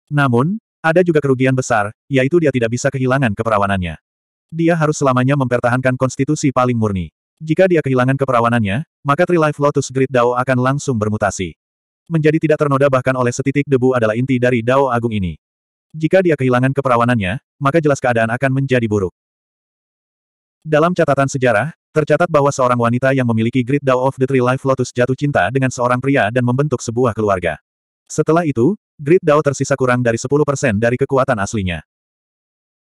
Speaker 1: Namun, ada juga kerugian besar, yaitu dia tidak bisa kehilangan keperawanannya. Dia harus selamanya mempertahankan konstitusi paling murni. Jika dia kehilangan keperawanannya, maka Trillife Life Lotus Grid Dao akan langsung bermutasi. Menjadi tidak ternoda bahkan oleh setitik debu adalah inti dari Dao Agung ini. Jika dia kehilangan keperawanannya, maka jelas keadaan akan menjadi buruk. Dalam catatan sejarah, tercatat bahwa seorang wanita yang memiliki Grid Dao of the Trillife Life Lotus jatuh cinta dengan seorang pria dan membentuk sebuah keluarga. Setelah itu, Grid Dao tersisa kurang dari 10% dari kekuatan aslinya.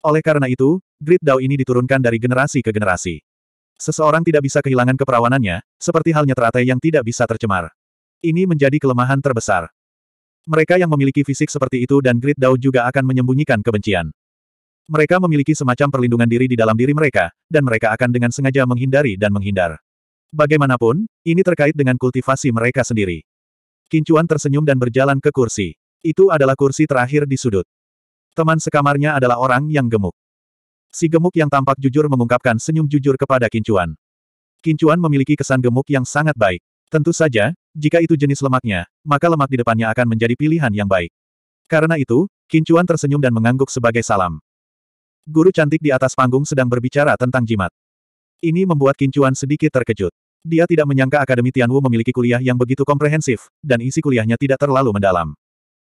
Speaker 1: Oleh karena itu, Great Dao ini diturunkan dari generasi ke generasi. Seseorang tidak bisa kehilangan keperawanannya, seperti halnya teratai yang tidak bisa tercemar. Ini menjadi kelemahan terbesar. Mereka yang memiliki fisik seperti itu dan Great Dao juga akan menyembunyikan kebencian. Mereka memiliki semacam perlindungan diri di dalam diri mereka, dan mereka akan dengan sengaja menghindari dan menghindar. Bagaimanapun, ini terkait dengan kultivasi mereka sendiri. Kincuan tersenyum dan berjalan ke kursi. Itu adalah kursi terakhir di sudut. Teman sekamarnya adalah orang yang gemuk. Si gemuk yang tampak jujur mengungkapkan senyum jujur kepada Kincuan. Kincuan memiliki kesan gemuk yang sangat baik. Tentu saja, jika itu jenis lemaknya, maka lemak di depannya akan menjadi pilihan yang baik. Karena itu, Kincuan tersenyum dan mengangguk sebagai salam. Guru cantik di atas panggung sedang berbicara tentang jimat. Ini membuat Kincuan sedikit terkejut. Dia tidak menyangka Akademi Tianwu memiliki kuliah yang begitu komprehensif, dan isi kuliahnya tidak terlalu mendalam.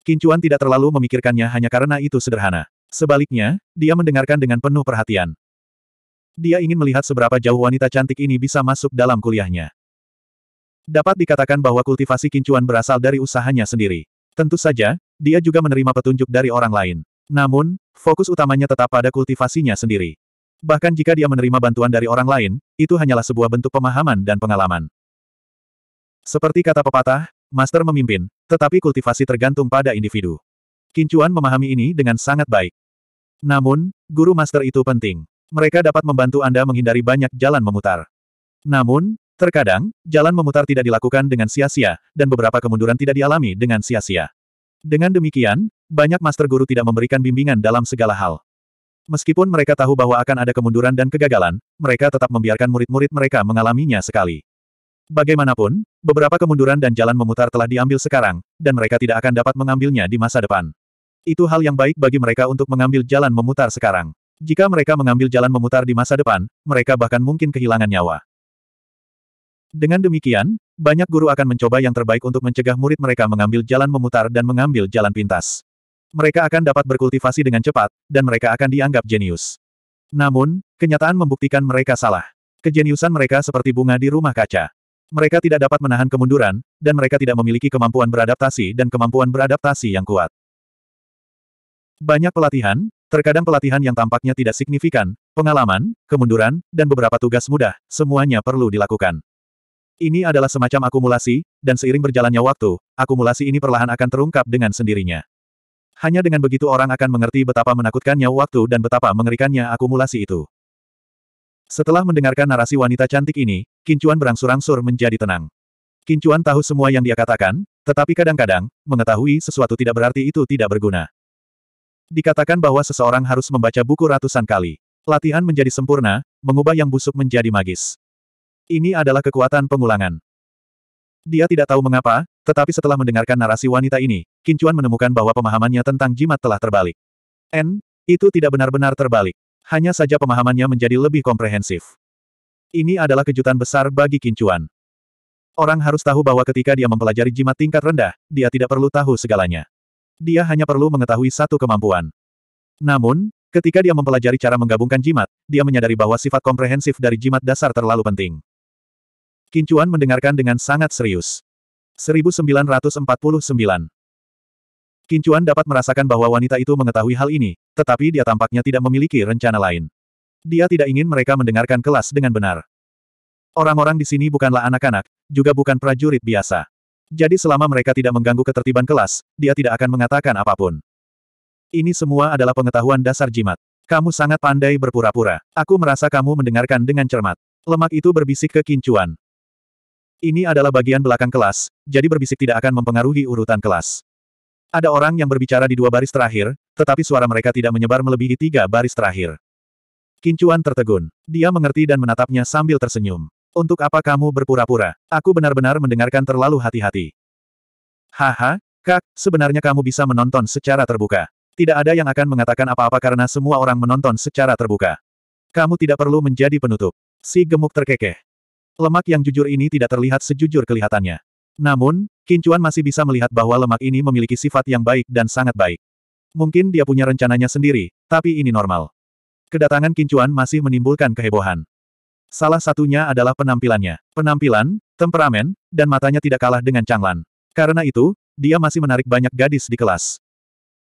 Speaker 1: Kincuan tidak terlalu memikirkannya hanya karena itu sederhana. Sebaliknya, dia mendengarkan dengan penuh perhatian. Dia ingin melihat seberapa jauh wanita cantik ini bisa masuk dalam kuliahnya. Dapat dikatakan bahwa kultivasi kincuan berasal dari usahanya sendiri. Tentu saja, dia juga menerima petunjuk dari orang lain. Namun, fokus utamanya tetap pada kultivasinya sendiri. Bahkan jika dia menerima bantuan dari orang lain, itu hanyalah sebuah bentuk pemahaman dan pengalaman. Seperti kata pepatah, Master memimpin, tetapi kultivasi tergantung pada individu. Kincuan memahami ini dengan sangat baik. Namun, guru master itu penting. Mereka dapat membantu Anda menghindari banyak jalan memutar. Namun, terkadang, jalan memutar tidak dilakukan dengan sia-sia, dan beberapa kemunduran tidak dialami dengan sia-sia. Dengan demikian, banyak master guru tidak memberikan bimbingan dalam segala hal. Meskipun mereka tahu bahwa akan ada kemunduran dan kegagalan, mereka tetap membiarkan murid-murid mereka mengalaminya sekali. Bagaimanapun, beberapa kemunduran dan jalan memutar telah diambil sekarang, dan mereka tidak akan dapat mengambilnya di masa depan. Itu hal yang baik bagi mereka untuk mengambil jalan memutar sekarang. Jika mereka mengambil jalan memutar di masa depan, mereka bahkan mungkin kehilangan nyawa. Dengan demikian, banyak guru akan mencoba yang terbaik untuk mencegah murid mereka mengambil jalan memutar dan mengambil jalan pintas. Mereka akan dapat berkultivasi dengan cepat, dan mereka akan dianggap jenius. Namun, kenyataan membuktikan mereka salah. Kejeniusan mereka seperti bunga di rumah kaca. Mereka tidak dapat menahan kemunduran, dan mereka tidak memiliki kemampuan beradaptasi dan kemampuan beradaptasi yang kuat. Banyak pelatihan, terkadang pelatihan yang tampaknya tidak signifikan, pengalaman, kemunduran, dan beberapa tugas mudah, semuanya perlu dilakukan. Ini adalah semacam akumulasi, dan seiring berjalannya waktu, akumulasi ini perlahan akan terungkap dengan sendirinya. Hanya dengan begitu orang akan mengerti betapa menakutkannya waktu dan betapa mengerikannya akumulasi itu. Setelah mendengarkan narasi wanita cantik ini, Kincuan berangsur-angsur menjadi tenang. Kincuan tahu semua yang dia katakan, tetapi kadang-kadang, mengetahui sesuatu tidak berarti itu tidak berguna. Dikatakan bahwa seseorang harus membaca buku ratusan kali. Latihan menjadi sempurna, mengubah yang busuk menjadi magis. Ini adalah kekuatan pengulangan. Dia tidak tahu mengapa, tetapi setelah mendengarkan narasi wanita ini, Kincuan menemukan bahwa pemahamannya tentang jimat telah terbalik. N, itu tidak benar-benar terbalik hanya saja pemahamannya menjadi lebih komprehensif. Ini adalah kejutan besar bagi Kincuan. Orang harus tahu bahwa ketika dia mempelajari jimat tingkat rendah, dia tidak perlu tahu segalanya. Dia hanya perlu mengetahui satu kemampuan. Namun, ketika dia mempelajari cara menggabungkan jimat, dia menyadari bahwa sifat komprehensif dari jimat dasar terlalu penting. Kincuan mendengarkan dengan sangat serius. 1949 Kincuan dapat merasakan bahwa wanita itu mengetahui hal ini, tetapi dia tampaknya tidak memiliki rencana lain. Dia tidak ingin mereka mendengarkan kelas dengan benar. Orang-orang di sini bukanlah anak-anak, juga bukan prajurit biasa. Jadi selama mereka tidak mengganggu ketertiban kelas, dia tidak akan mengatakan apapun. Ini semua adalah pengetahuan dasar jimat. Kamu sangat pandai berpura-pura. Aku merasa kamu mendengarkan dengan cermat. Lemak itu berbisik ke Kincuan. Ini adalah bagian belakang kelas, jadi berbisik tidak akan mempengaruhi urutan kelas. Ada orang yang berbicara di dua baris terakhir, tetapi suara mereka tidak menyebar melebihi tiga baris terakhir. Kincuan tertegun. Dia mengerti dan menatapnya sambil tersenyum. Untuk apa kamu berpura-pura? Aku benar-benar mendengarkan terlalu hati-hati. Haha, Kak, sebenarnya kamu bisa menonton secara terbuka. Tidak ada yang akan mengatakan apa-apa karena semua orang menonton secara terbuka. Kamu tidak perlu menjadi penutup. Si gemuk terkekeh. Lemak yang jujur ini tidak terlihat sejujur kelihatannya. Namun, Kincuan masih bisa melihat bahwa lemak ini memiliki sifat yang baik dan sangat baik. Mungkin dia punya rencananya sendiri, tapi ini normal. Kedatangan Kincuan masih menimbulkan kehebohan. Salah satunya adalah penampilannya. Penampilan, temperamen, dan matanya tidak kalah dengan Changlan. Karena itu, dia masih menarik banyak gadis di kelas.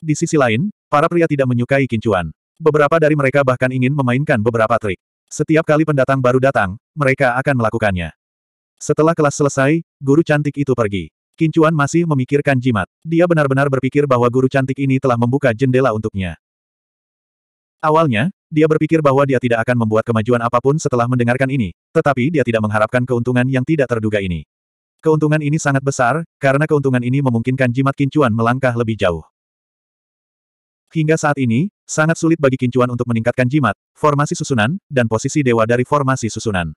Speaker 1: Di sisi lain, para pria tidak menyukai Kincuan. Beberapa dari mereka bahkan ingin memainkan beberapa trik. Setiap kali pendatang baru datang, mereka akan melakukannya. Setelah kelas selesai, guru cantik itu pergi. Kincuan masih memikirkan jimat. Dia benar-benar berpikir bahwa guru cantik ini telah membuka jendela untuknya. Awalnya, dia berpikir bahwa dia tidak akan membuat kemajuan apapun setelah mendengarkan ini, tetapi dia tidak mengharapkan keuntungan yang tidak terduga ini. Keuntungan ini sangat besar, karena keuntungan ini memungkinkan jimat kincuan melangkah lebih jauh. Hingga saat ini, sangat sulit bagi kincuan untuk meningkatkan jimat, formasi susunan, dan posisi dewa dari formasi susunan.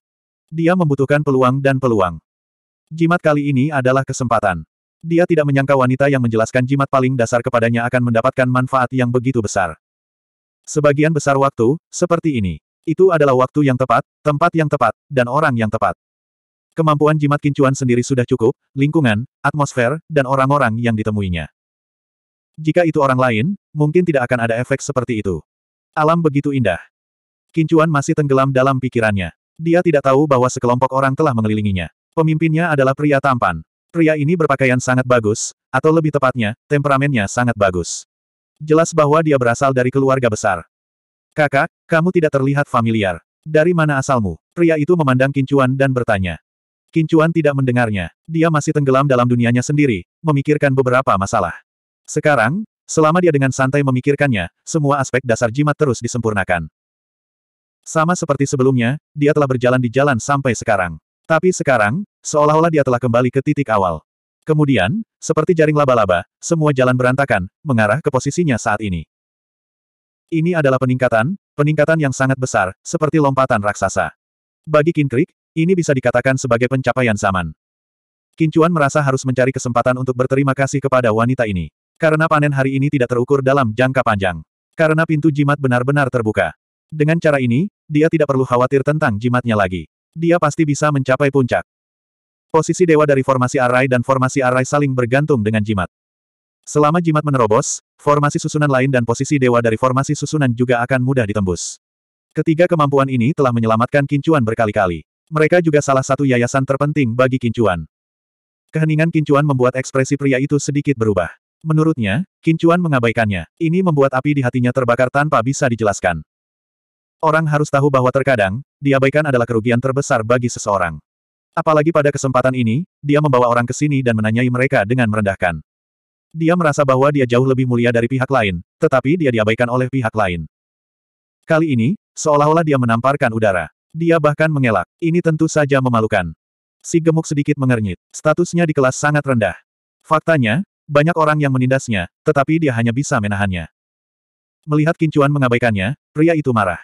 Speaker 1: Dia membutuhkan peluang dan peluang. Jimat kali ini adalah kesempatan. Dia tidak menyangka wanita yang menjelaskan jimat paling dasar kepadanya akan mendapatkan manfaat yang begitu besar. Sebagian besar waktu, seperti ini. Itu adalah waktu yang tepat, tempat yang tepat, dan orang yang tepat. Kemampuan jimat kincuan sendiri sudah cukup, lingkungan, atmosfer, dan orang-orang yang ditemuinya. Jika itu orang lain, mungkin tidak akan ada efek seperti itu. Alam begitu indah. Kincuan masih tenggelam dalam pikirannya. Dia tidak tahu bahwa sekelompok orang telah mengelilinginya. Pemimpinnya adalah pria tampan. Pria ini berpakaian sangat bagus, atau lebih tepatnya, temperamennya sangat bagus. Jelas bahwa dia berasal dari keluarga besar. Kakak, kamu tidak terlihat familiar. Dari mana asalmu? Pria itu memandang Kincuan dan bertanya. Kincuan tidak mendengarnya. Dia masih tenggelam dalam dunianya sendiri, memikirkan beberapa masalah. Sekarang, selama dia dengan santai memikirkannya, semua aspek dasar jimat terus disempurnakan. Sama seperti sebelumnya, dia telah berjalan di jalan sampai sekarang. Tapi sekarang, seolah-olah dia telah kembali ke titik awal. Kemudian, seperti jaring laba-laba, semua jalan berantakan, mengarah ke posisinya saat ini. Ini adalah peningkatan, peningkatan yang sangat besar, seperti lompatan raksasa. Bagi Kinkrik, ini bisa dikatakan sebagai pencapaian zaman. Kincuan merasa harus mencari kesempatan untuk berterima kasih kepada wanita ini. Karena panen hari ini tidak terukur dalam jangka panjang. Karena pintu jimat benar-benar terbuka. Dengan cara ini, dia tidak perlu khawatir tentang jimatnya lagi. Dia pasti bisa mencapai puncak. Posisi dewa dari formasi arai dan formasi arai saling bergantung dengan jimat. Selama jimat menerobos, formasi susunan lain dan posisi dewa dari formasi susunan juga akan mudah ditembus. Ketiga kemampuan ini telah menyelamatkan Kincuan berkali-kali. Mereka juga salah satu yayasan terpenting bagi Kincuan. Keheningan Kincuan membuat ekspresi pria itu sedikit berubah. Menurutnya, Kincuan mengabaikannya. Ini membuat api di hatinya terbakar tanpa bisa dijelaskan. Orang harus tahu bahwa terkadang, diabaikan adalah kerugian terbesar bagi seseorang. Apalagi pada kesempatan ini, dia membawa orang ke sini dan menanyai mereka dengan merendahkan. Dia merasa bahwa dia jauh lebih mulia dari pihak lain, tetapi dia diabaikan oleh pihak lain. Kali ini, seolah-olah dia menamparkan udara. Dia bahkan mengelak. Ini tentu saja memalukan. Si gemuk sedikit mengernyit. Statusnya di kelas sangat rendah. Faktanya, banyak orang yang menindasnya, tetapi dia hanya bisa menahannya. Melihat Kincuan mengabaikannya, pria itu marah.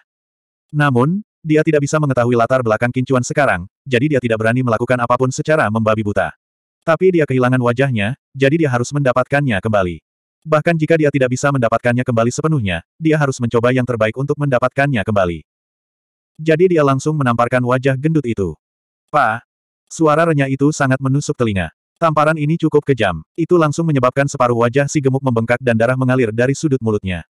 Speaker 1: Namun, dia tidak bisa mengetahui latar belakang kincuan sekarang, jadi dia tidak berani melakukan apapun secara membabi buta. Tapi dia kehilangan wajahnya, jadi dia harus mendapatkannya kembali. Bahkan jika dia tidak bisa mendapatkannya kembali sepenuhnya, dia harus mencoba yang terbaik untuk mendapatkannya kembali. Jadi dia langsung menamparkan wajah gendut itu. Pa! Suara renyah itu sangat menusuk telinga. Tamparan ini cukup kejam. Itu langsung menyebabkan separuh wajah si gemuk membengkak dan darah mengalir dari sudut mulutnya.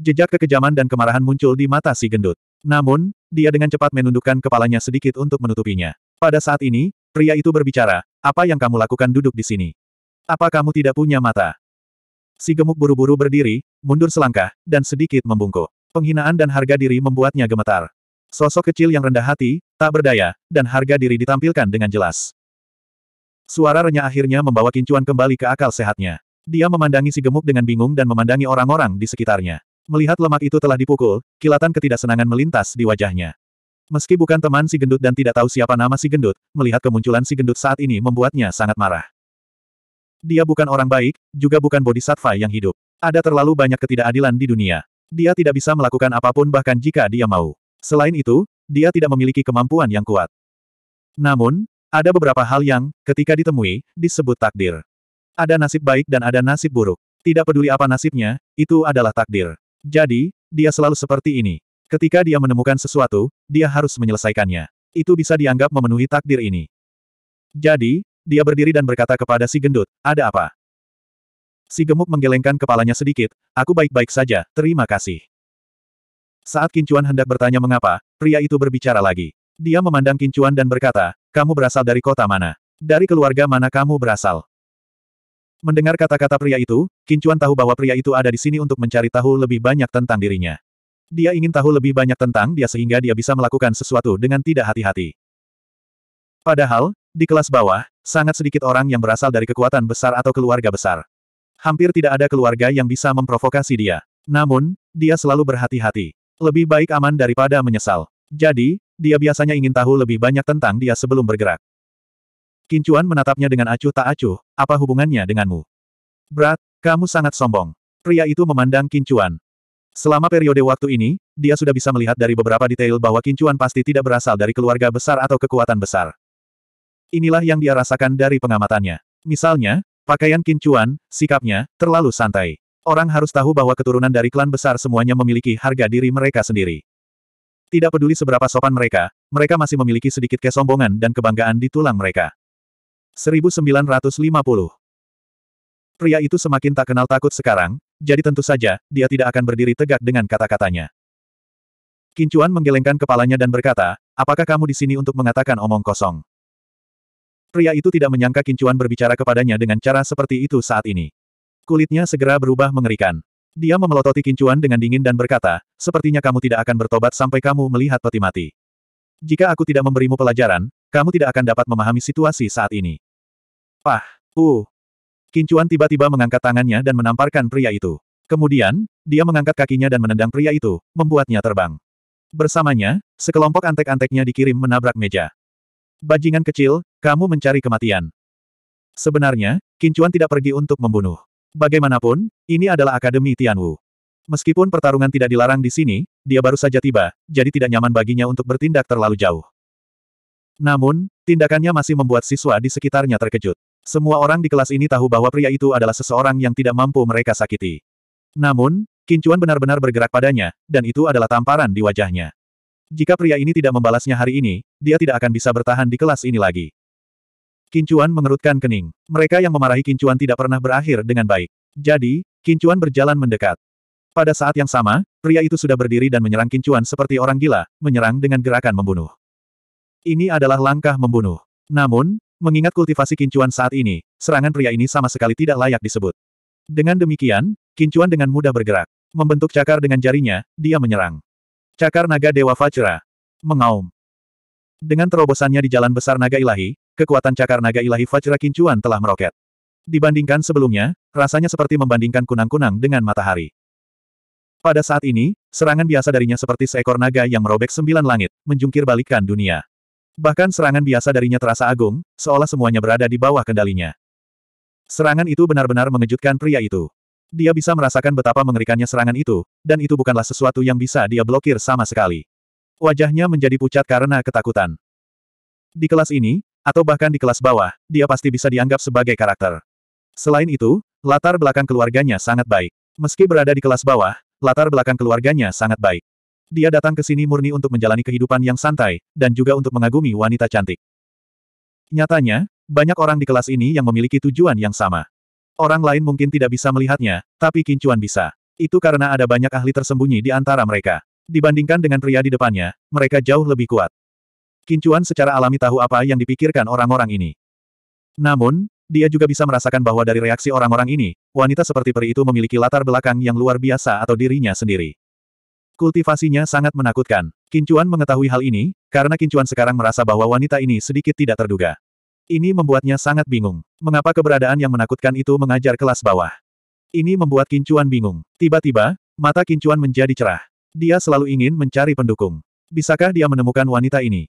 Speaker 1: Jejak kekejaman dan kemarahan muncul di mata si gendut. Namun, dia dengan cepat menundukkan kepalanya sedikit untuk menutupinya. Pada saat ini, pria itu berbicara, apa yang kamu lakukan duduk di sini? Apa kamu tidak punya mata? Si gemuk buru-buru berdiri, mundur selangkah, dan sedikit membungkuk. Penghinaan dan harga diri membuatnya gemetar. Sosok kecil yang rendah hati, tak berdaya, dan harga diri ditampilkan dengan jelas. Suara renyah akhirnya membawa kincuan kembali ke akal sehatnya. Dia memandangi si gemuk dengan bingung dan memandangi orang-orang di sekitarnya. Melihat lemak itu telah dipukul, kilatan ketidaksenangan melintas di wajahnya. Meski bukan teman si gendut dan tidak tahu siapa nama si gendut, melihat kemunculan si gendut saat ini membuatnya sangat marah. Dia bukan orang baik, juga bukan bodhisattva yang hidup. Ada terlalu banyak ketidakadilan di dunia. Dia tidak bisa melakukan apapun bahkan jika dia mau. Selain itu, dia tidak memiliki kemampuan yang kuat. Namun, ada beberapa hal yang, ketika ditemui, disebut takdir. Ada nasib baik dan ada nasib buruk. Tidak peduli apa nasibnya, itu adalah takdir. Jadi, dia selalu seperti ini. Ketika dia menemukan sesuatu, dia harus menyelesaikannya. Itu bisa dianggap memenuhi takdir ini. Jadi, dia berdiri dan berkata kepada si gendut, ada apa? Si gemuk menggelengkan kepalanya sedikit, aku baik-baik saja, terima kasih. Saat Kincuan hendak bertanya mengapa, pria itu berbicara lagi. Dia memandang Kincuan dan berkata, kamu berasal dari kota mana? Dari keluarga mana kamu berasal? Mendengar kata-kata pria itu, Kincuan tahu bahwa pria itu ada di sini untuk mencari tahu lebih banyak tentang dirinya. Dia ingin tahu lebih banyak tentang dia sehingga dia bisa melakukan sesuatu dengan tidak hati-hati. Padahal, di kelas bawah, sangat sedikit orang yang berasal dari kekuatan besar atau keluarga besar. Hampir tidak ada keluarga yang bisa memprovokasi dia. Namun, dia selalu berhati-hati. Lebih baik aman daripada menyesal. Jadi, dia biasanya ingin tahu lebih banyak tentang dia sebelum bergerak. Kincuan menatapnya dengan acuh tak acuh, apa hubungannya denganmu? Brat, kamu sangat sombong. Pria itu memandang Kincuan. Selama periode waktu ini, dia sudah bisa melihat dari beberapa detail bahwa Kincuan pasti tidak berasal dari keluarga besar atau kekuatan besar. Inilah yang dia rasakan dari pengamatannya. Misalnya, pakaian Kincuan, sikapnya, terlalu santai. Orang harus tahu bahwa keturunan dari klan besar semuanya memiliki harga diri mereka sendiri. Tidak peduli seberapa sopan mereka, mereka masih memiliki sedikit kesombongan dan kebanggaan di tulang mereka. 1950. Pria itu semakin tak kenal takut sekarang, jadi tentu saja, dia tidak akan berdiri tegak dengan kata-katanya. Kincuan menggelengkan kepalanya dan berkata, apakah kamu di sini untuk mengatakan omong kosong? Pria itu tidak menyangka Kincuan berbicara kepadanya dengan cara seperti itu saat ini. Kulitnya segera berubah mengerikan. Dia memelototi Kincuan dengan dingin dan berkata, sepertinya kamu tidak akan bertobat sampai kamu melihat peti mati. Jika aku tidak memberimu pelajaran, kamu tidak akan dapat memahami situasi saat ini. Pah! Uh! Kincuan tiba-tiba mengangkat tangannya dan menamparkan pria itu. Kemudian, dia mengangkat kakinya dan menendang pria itu, membuatnya terbang. Bersamanya, sekelompok antek-anteknya dikirim menabrak meja. Bajingan kecil, kamu mencari kematian. Sebenarnya, Kincuan tidak pergi untuk membunuh. Bagaimanapun, ini adalah Akademi Tianwu. Meskipun pertarungan tidak dilarang di sini, dia baru saja tiba, jadi tidak nyaman baginya untuk bertindak terlalu jauh. Namun, tindakannya masih membuat siswa di sekitarnya terkejut. Semua orang di kelas ini tahu bahwa pria itu adalah seseorang yang tidak mampu mereka sakiti. Namun, Kincuan benar-benar bergerak padanya, dan itu adalah tamparan di wajahnya. Jika pria ini tidak membalasnya hari ini, dia tidak akan bisa bertahan di kelas ini lagi. Kincuan mengerutkan kening. Mereka yang memarahi Kincuan tidak pernah berakhir dengan baik. Jadi, Kincuan berjalan mendekat. Pada saat yang sama, pria itu sudah berdiri dan menyerang Kincuan seperti orang gila, menyerang dengan gerakan membunuh. Ini adalah langkah membunuh. Namun, mengingat kultivasi kincuan saat ini, serangan pria ini sama sekali tidak layak disebut. Dengan demikian, kincuan dengan mudah bergerak. Membentuk cakar dengan jarinya, dia menyerang. Cakar naga Dewa Vajra. Mengaum. Dengan terobosannya di jalan besar naga ilahi, kekuatan cakar naga ilahi Vajra kincuan telah meroket. Dibandingkan sebelumnya, rasanya seperti membandingkan kunang-kunang dengan matahari. Pada saat ini, serangan biasa darinya seperti seekor naga yang merobek sembilan langit, menjungkir balikan dunia. Bahkan serangan biasa darinya terasa agung, seolah semuanya berada di bawah kendalinya. Serangan itu benar-benar mengejutkan pria itu. Dia bisa merasakan betapa mengerikannya serangan itu, dan itu bukanlah sesuatu yang bisa dia blokir sama sekali. Wajahnya menjadi pucat karena ketakutan. Di kelas ini, atau bahkan di kelas bawah, dia pasti bisa dianggap sebagai karakter. Selain itu, latar belakang keluarganya sangat baik. Meski berada di kelas bawah, latar belakang keluarganya sangat baik. Dia datang ke sini murni untuk menjalani kehidupan yang santai, dan juga untuk mengagumi wanita cantik. Nyatanya, banyak orang di kelas ini yang memiliki tujuan yang sama. Orang lain mungkin tidak bisa melihatnya, tapi Kincuan bisa. Itu karena ada banyak ahli tersembunyi di antara mereka. Dibandingkan dengan pria di depannya, mereka jauh lebih kuat. Kincuan secara alami tahu apa yang dipikirkan orang-orang ini. Namun, dia juga bisa merasakan bahwa dari reaksi orang-orang ini, wanita seperti peri itu memiliki latar belakang yang luar biasa atau dirinya sendiri. Kultivasinya sangat menakutkan. Kincuan mengetahui hal ini, karena Kincuan sekarang merasa bahwa wanita ini sedikit tidak terduga. Ini membuatnya sangat bingung. Mengapa keberadaan yang menakutkan itu mengajar kelas bawah? Ini membuat Kincuan bingung. Tiba-tiba, mata Kincuan menjadi cerah. Dia selalu ingin mencari pendukung. Bisakah dia menemukan wanita ini?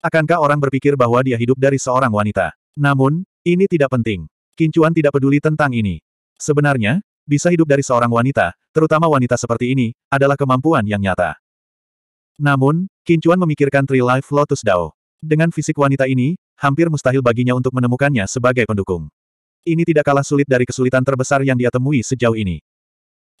Speaker 1: Akankah orang berpikir bahwa dia hidup dari seorang wanita? Namun, ini tidak penting. Kincuan tidak peduli tentang ini. Sebenarnya, bisa hidup dari seorang wanita, terutama wanita seperti ini, adalah kemampuan yang nyata. Namun, Kincuan memikirkan Tree Life Lotus Dao. Dengan fisik wanita ini, hampir mustahil baginya untuk menemukannya sebagai pendukung. Ini tidak kalah sulit dari kesulitan terbesar yang dia temui sejauh ini.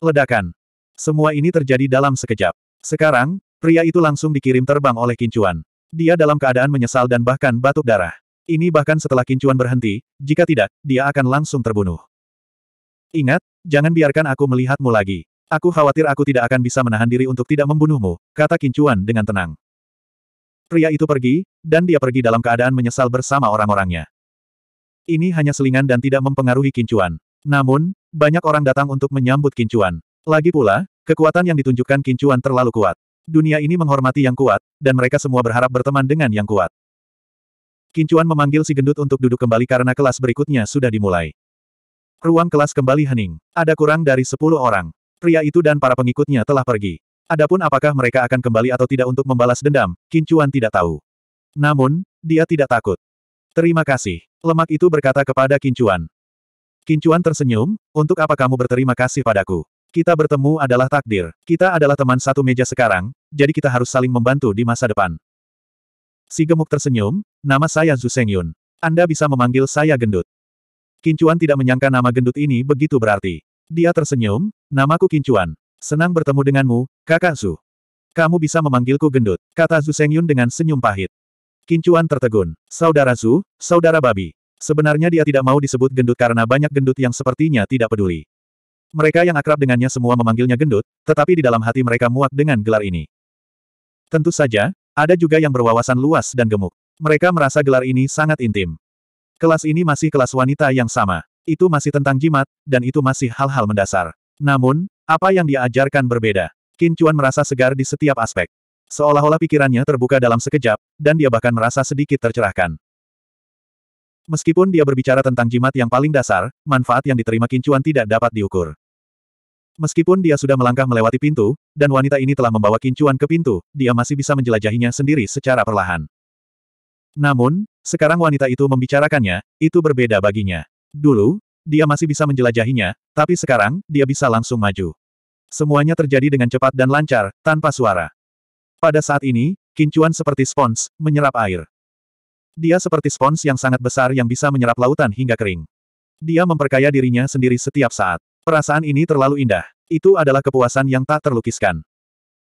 Speaker 1: Ledakan. Semua ini terjadi dalam sekejap. Sekarang, pria itu langsung dikirim terbang oleh Kincuan. Dia dalam keadaan menyesal dan bahkan batuk darah. Ini bahkan setelah Kincuan berhenti, jika tidak, dia akan langsung terbunuh. Ingat, Jangan biarkan aku melihatmu lagi. Aku khawatir aku tidak akan bisa menahan diri untuk tidak membunuhmu, kata Kincuan dengan tenang. Pria itu pergi, dan dia pergi dalam keadaan menyesal bersama orang-orangnya. Ini hanya selingan dan tidak mempengaruhi Kincuan. Namun, banyak orang datang untuk menyambut Kincuan. Lagi pula, kekuatan yang ditunjukkan Kincuan terlalu kuat. Dunia ini menghormati yang kuat, dan mereka semua berharap berteman dengan yang kuat. Kincuan memanggil si gendut untuk duduk kembali karena kelas berikutnya sudah dimulai. Ruang kelas kembali hening. Ada kurang dari sepuluh orang. Pria itu dan para pengikutnya telah pergi. Adapun apakah mereka akan kembali atau tidak untuk membalas dendam, Kincuan tidak tahu. Namun, dia tidak takut. Terima kasih. Lemak itu berkata kepada Kincuan. Kincuan tersenyum, untuk apa kamu berterima kasih padaku? Kita bertemu adalah takdir. Kita adalah teman satu meja sekarang, jadi kita harus saling membantu di masa depan. Si gemuk tersenyum, nama saya Zhu Anda bisa memanggil saya gendut. Kincuan tidak menyangka nama gendut ini begitu berarti. Dia tersenyum, namaku Kincuan. Senang bertemu denganmu, kakak Su. Kamu bisa memanggilku gendut, kata Zu Sengyun dengan senyum pahit. Kincuan tertegun. Saudara Zu, saudara babi. Sebenarnya dia tidak mau disebut gendut karena banyak gendut yang sepertinya tidak peduli. Mereka yang akrab dengannya semua memanggilnya gendut, tetapi di dalam hati mereka muak dengan gelar ini. Tentu saja, ada juga yang berwawasan luas dan gemuk. Mereka merasa gelar ini sangat intim. Kelas ini masih kelas wanita yang sama. Itu masih tentang jimat, dan itu masih hal-hal mendasar. Namun, apa yang diajarkan berbeda. Qin Chuan merasa segar di setiap aspek. Seolah-olah pikirannya terbuka dalam sekejap, dan dia bahkan merasa sedikit tercerahkan. Meskipun dia berbicara tentang jimat yang paling dasar, manfaat yang diterima Qin Chuan tidak dapat diukur. Meskipun dia sudah melangkah melewati pintu, dan wanita ini telah membawa Qin Chuan ke pintu, dia masih bisa menjelajahinya sendiri secara perlahan. Namun, sekarang wanita itu membicarakannya, itu berbeda baginya. Dulu, dia masih bisa menjelajahinya, tapi sekarang, dia bisa langsung maju. Semuanya terjadi dengan cepat dan lancar, tanpa suara. Pada saat ini, kincuan seperti spons, menyerap air. Dia seperti spons yang sangat besar yang bisa menyerap lautan hingga kering. Dia memperkaya dirinya sendiri setiap saat. Perasaan ini terlalu indah. Itu adalah kepuasan yang tak terlukiskan.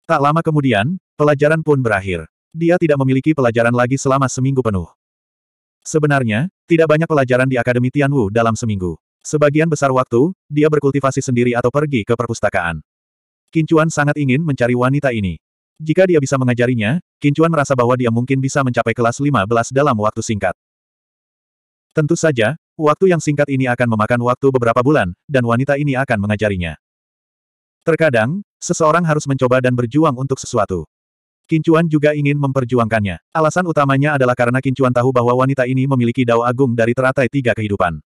Speaker 1: Tak lama kemudian, pelajaran pun berakhir. Dia tidak memiliki pelajaran lagi selama seminggu penuh. Sebenarnya, tidak banyak pelajaran di Akademi Tianwu dalam seminggu. Sebagian besar waktu, dia berkultivasi sendiri atau pergi ke perpustakaan. Kincuan sangat ingin mencari wanita ini. Jika dia bisa mengajarinya, Kincuan merasa bahwa dia mungkin bisa mencapai kelas 15 dalam waktu singkat. Tentu saja, waktu yang singkat ini akan memakan waktu beberapa bulan, dan wanita ini akan mengajarinya. Terkadang, seseorang harus mencoba dan berjuang untuk sesuatu. Kincuan juga ingin memperjuangkannya. Alasan utamanya adalah karena Kincuan tahu bahwa wanita ini memiliki dao agung dari teratai tiga kehidupan.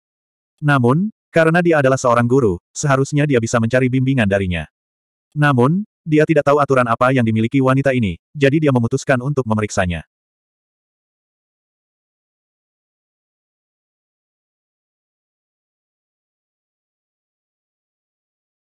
Speaker 1: Namun, karena dia adalah seorang guru, seharusnya dia bisa mencari bimbingan darinya. Namun, dia tidak tahu aturan apa yang dimiliki wanita ini, jadi dia memutuskan untuk memeriksanya.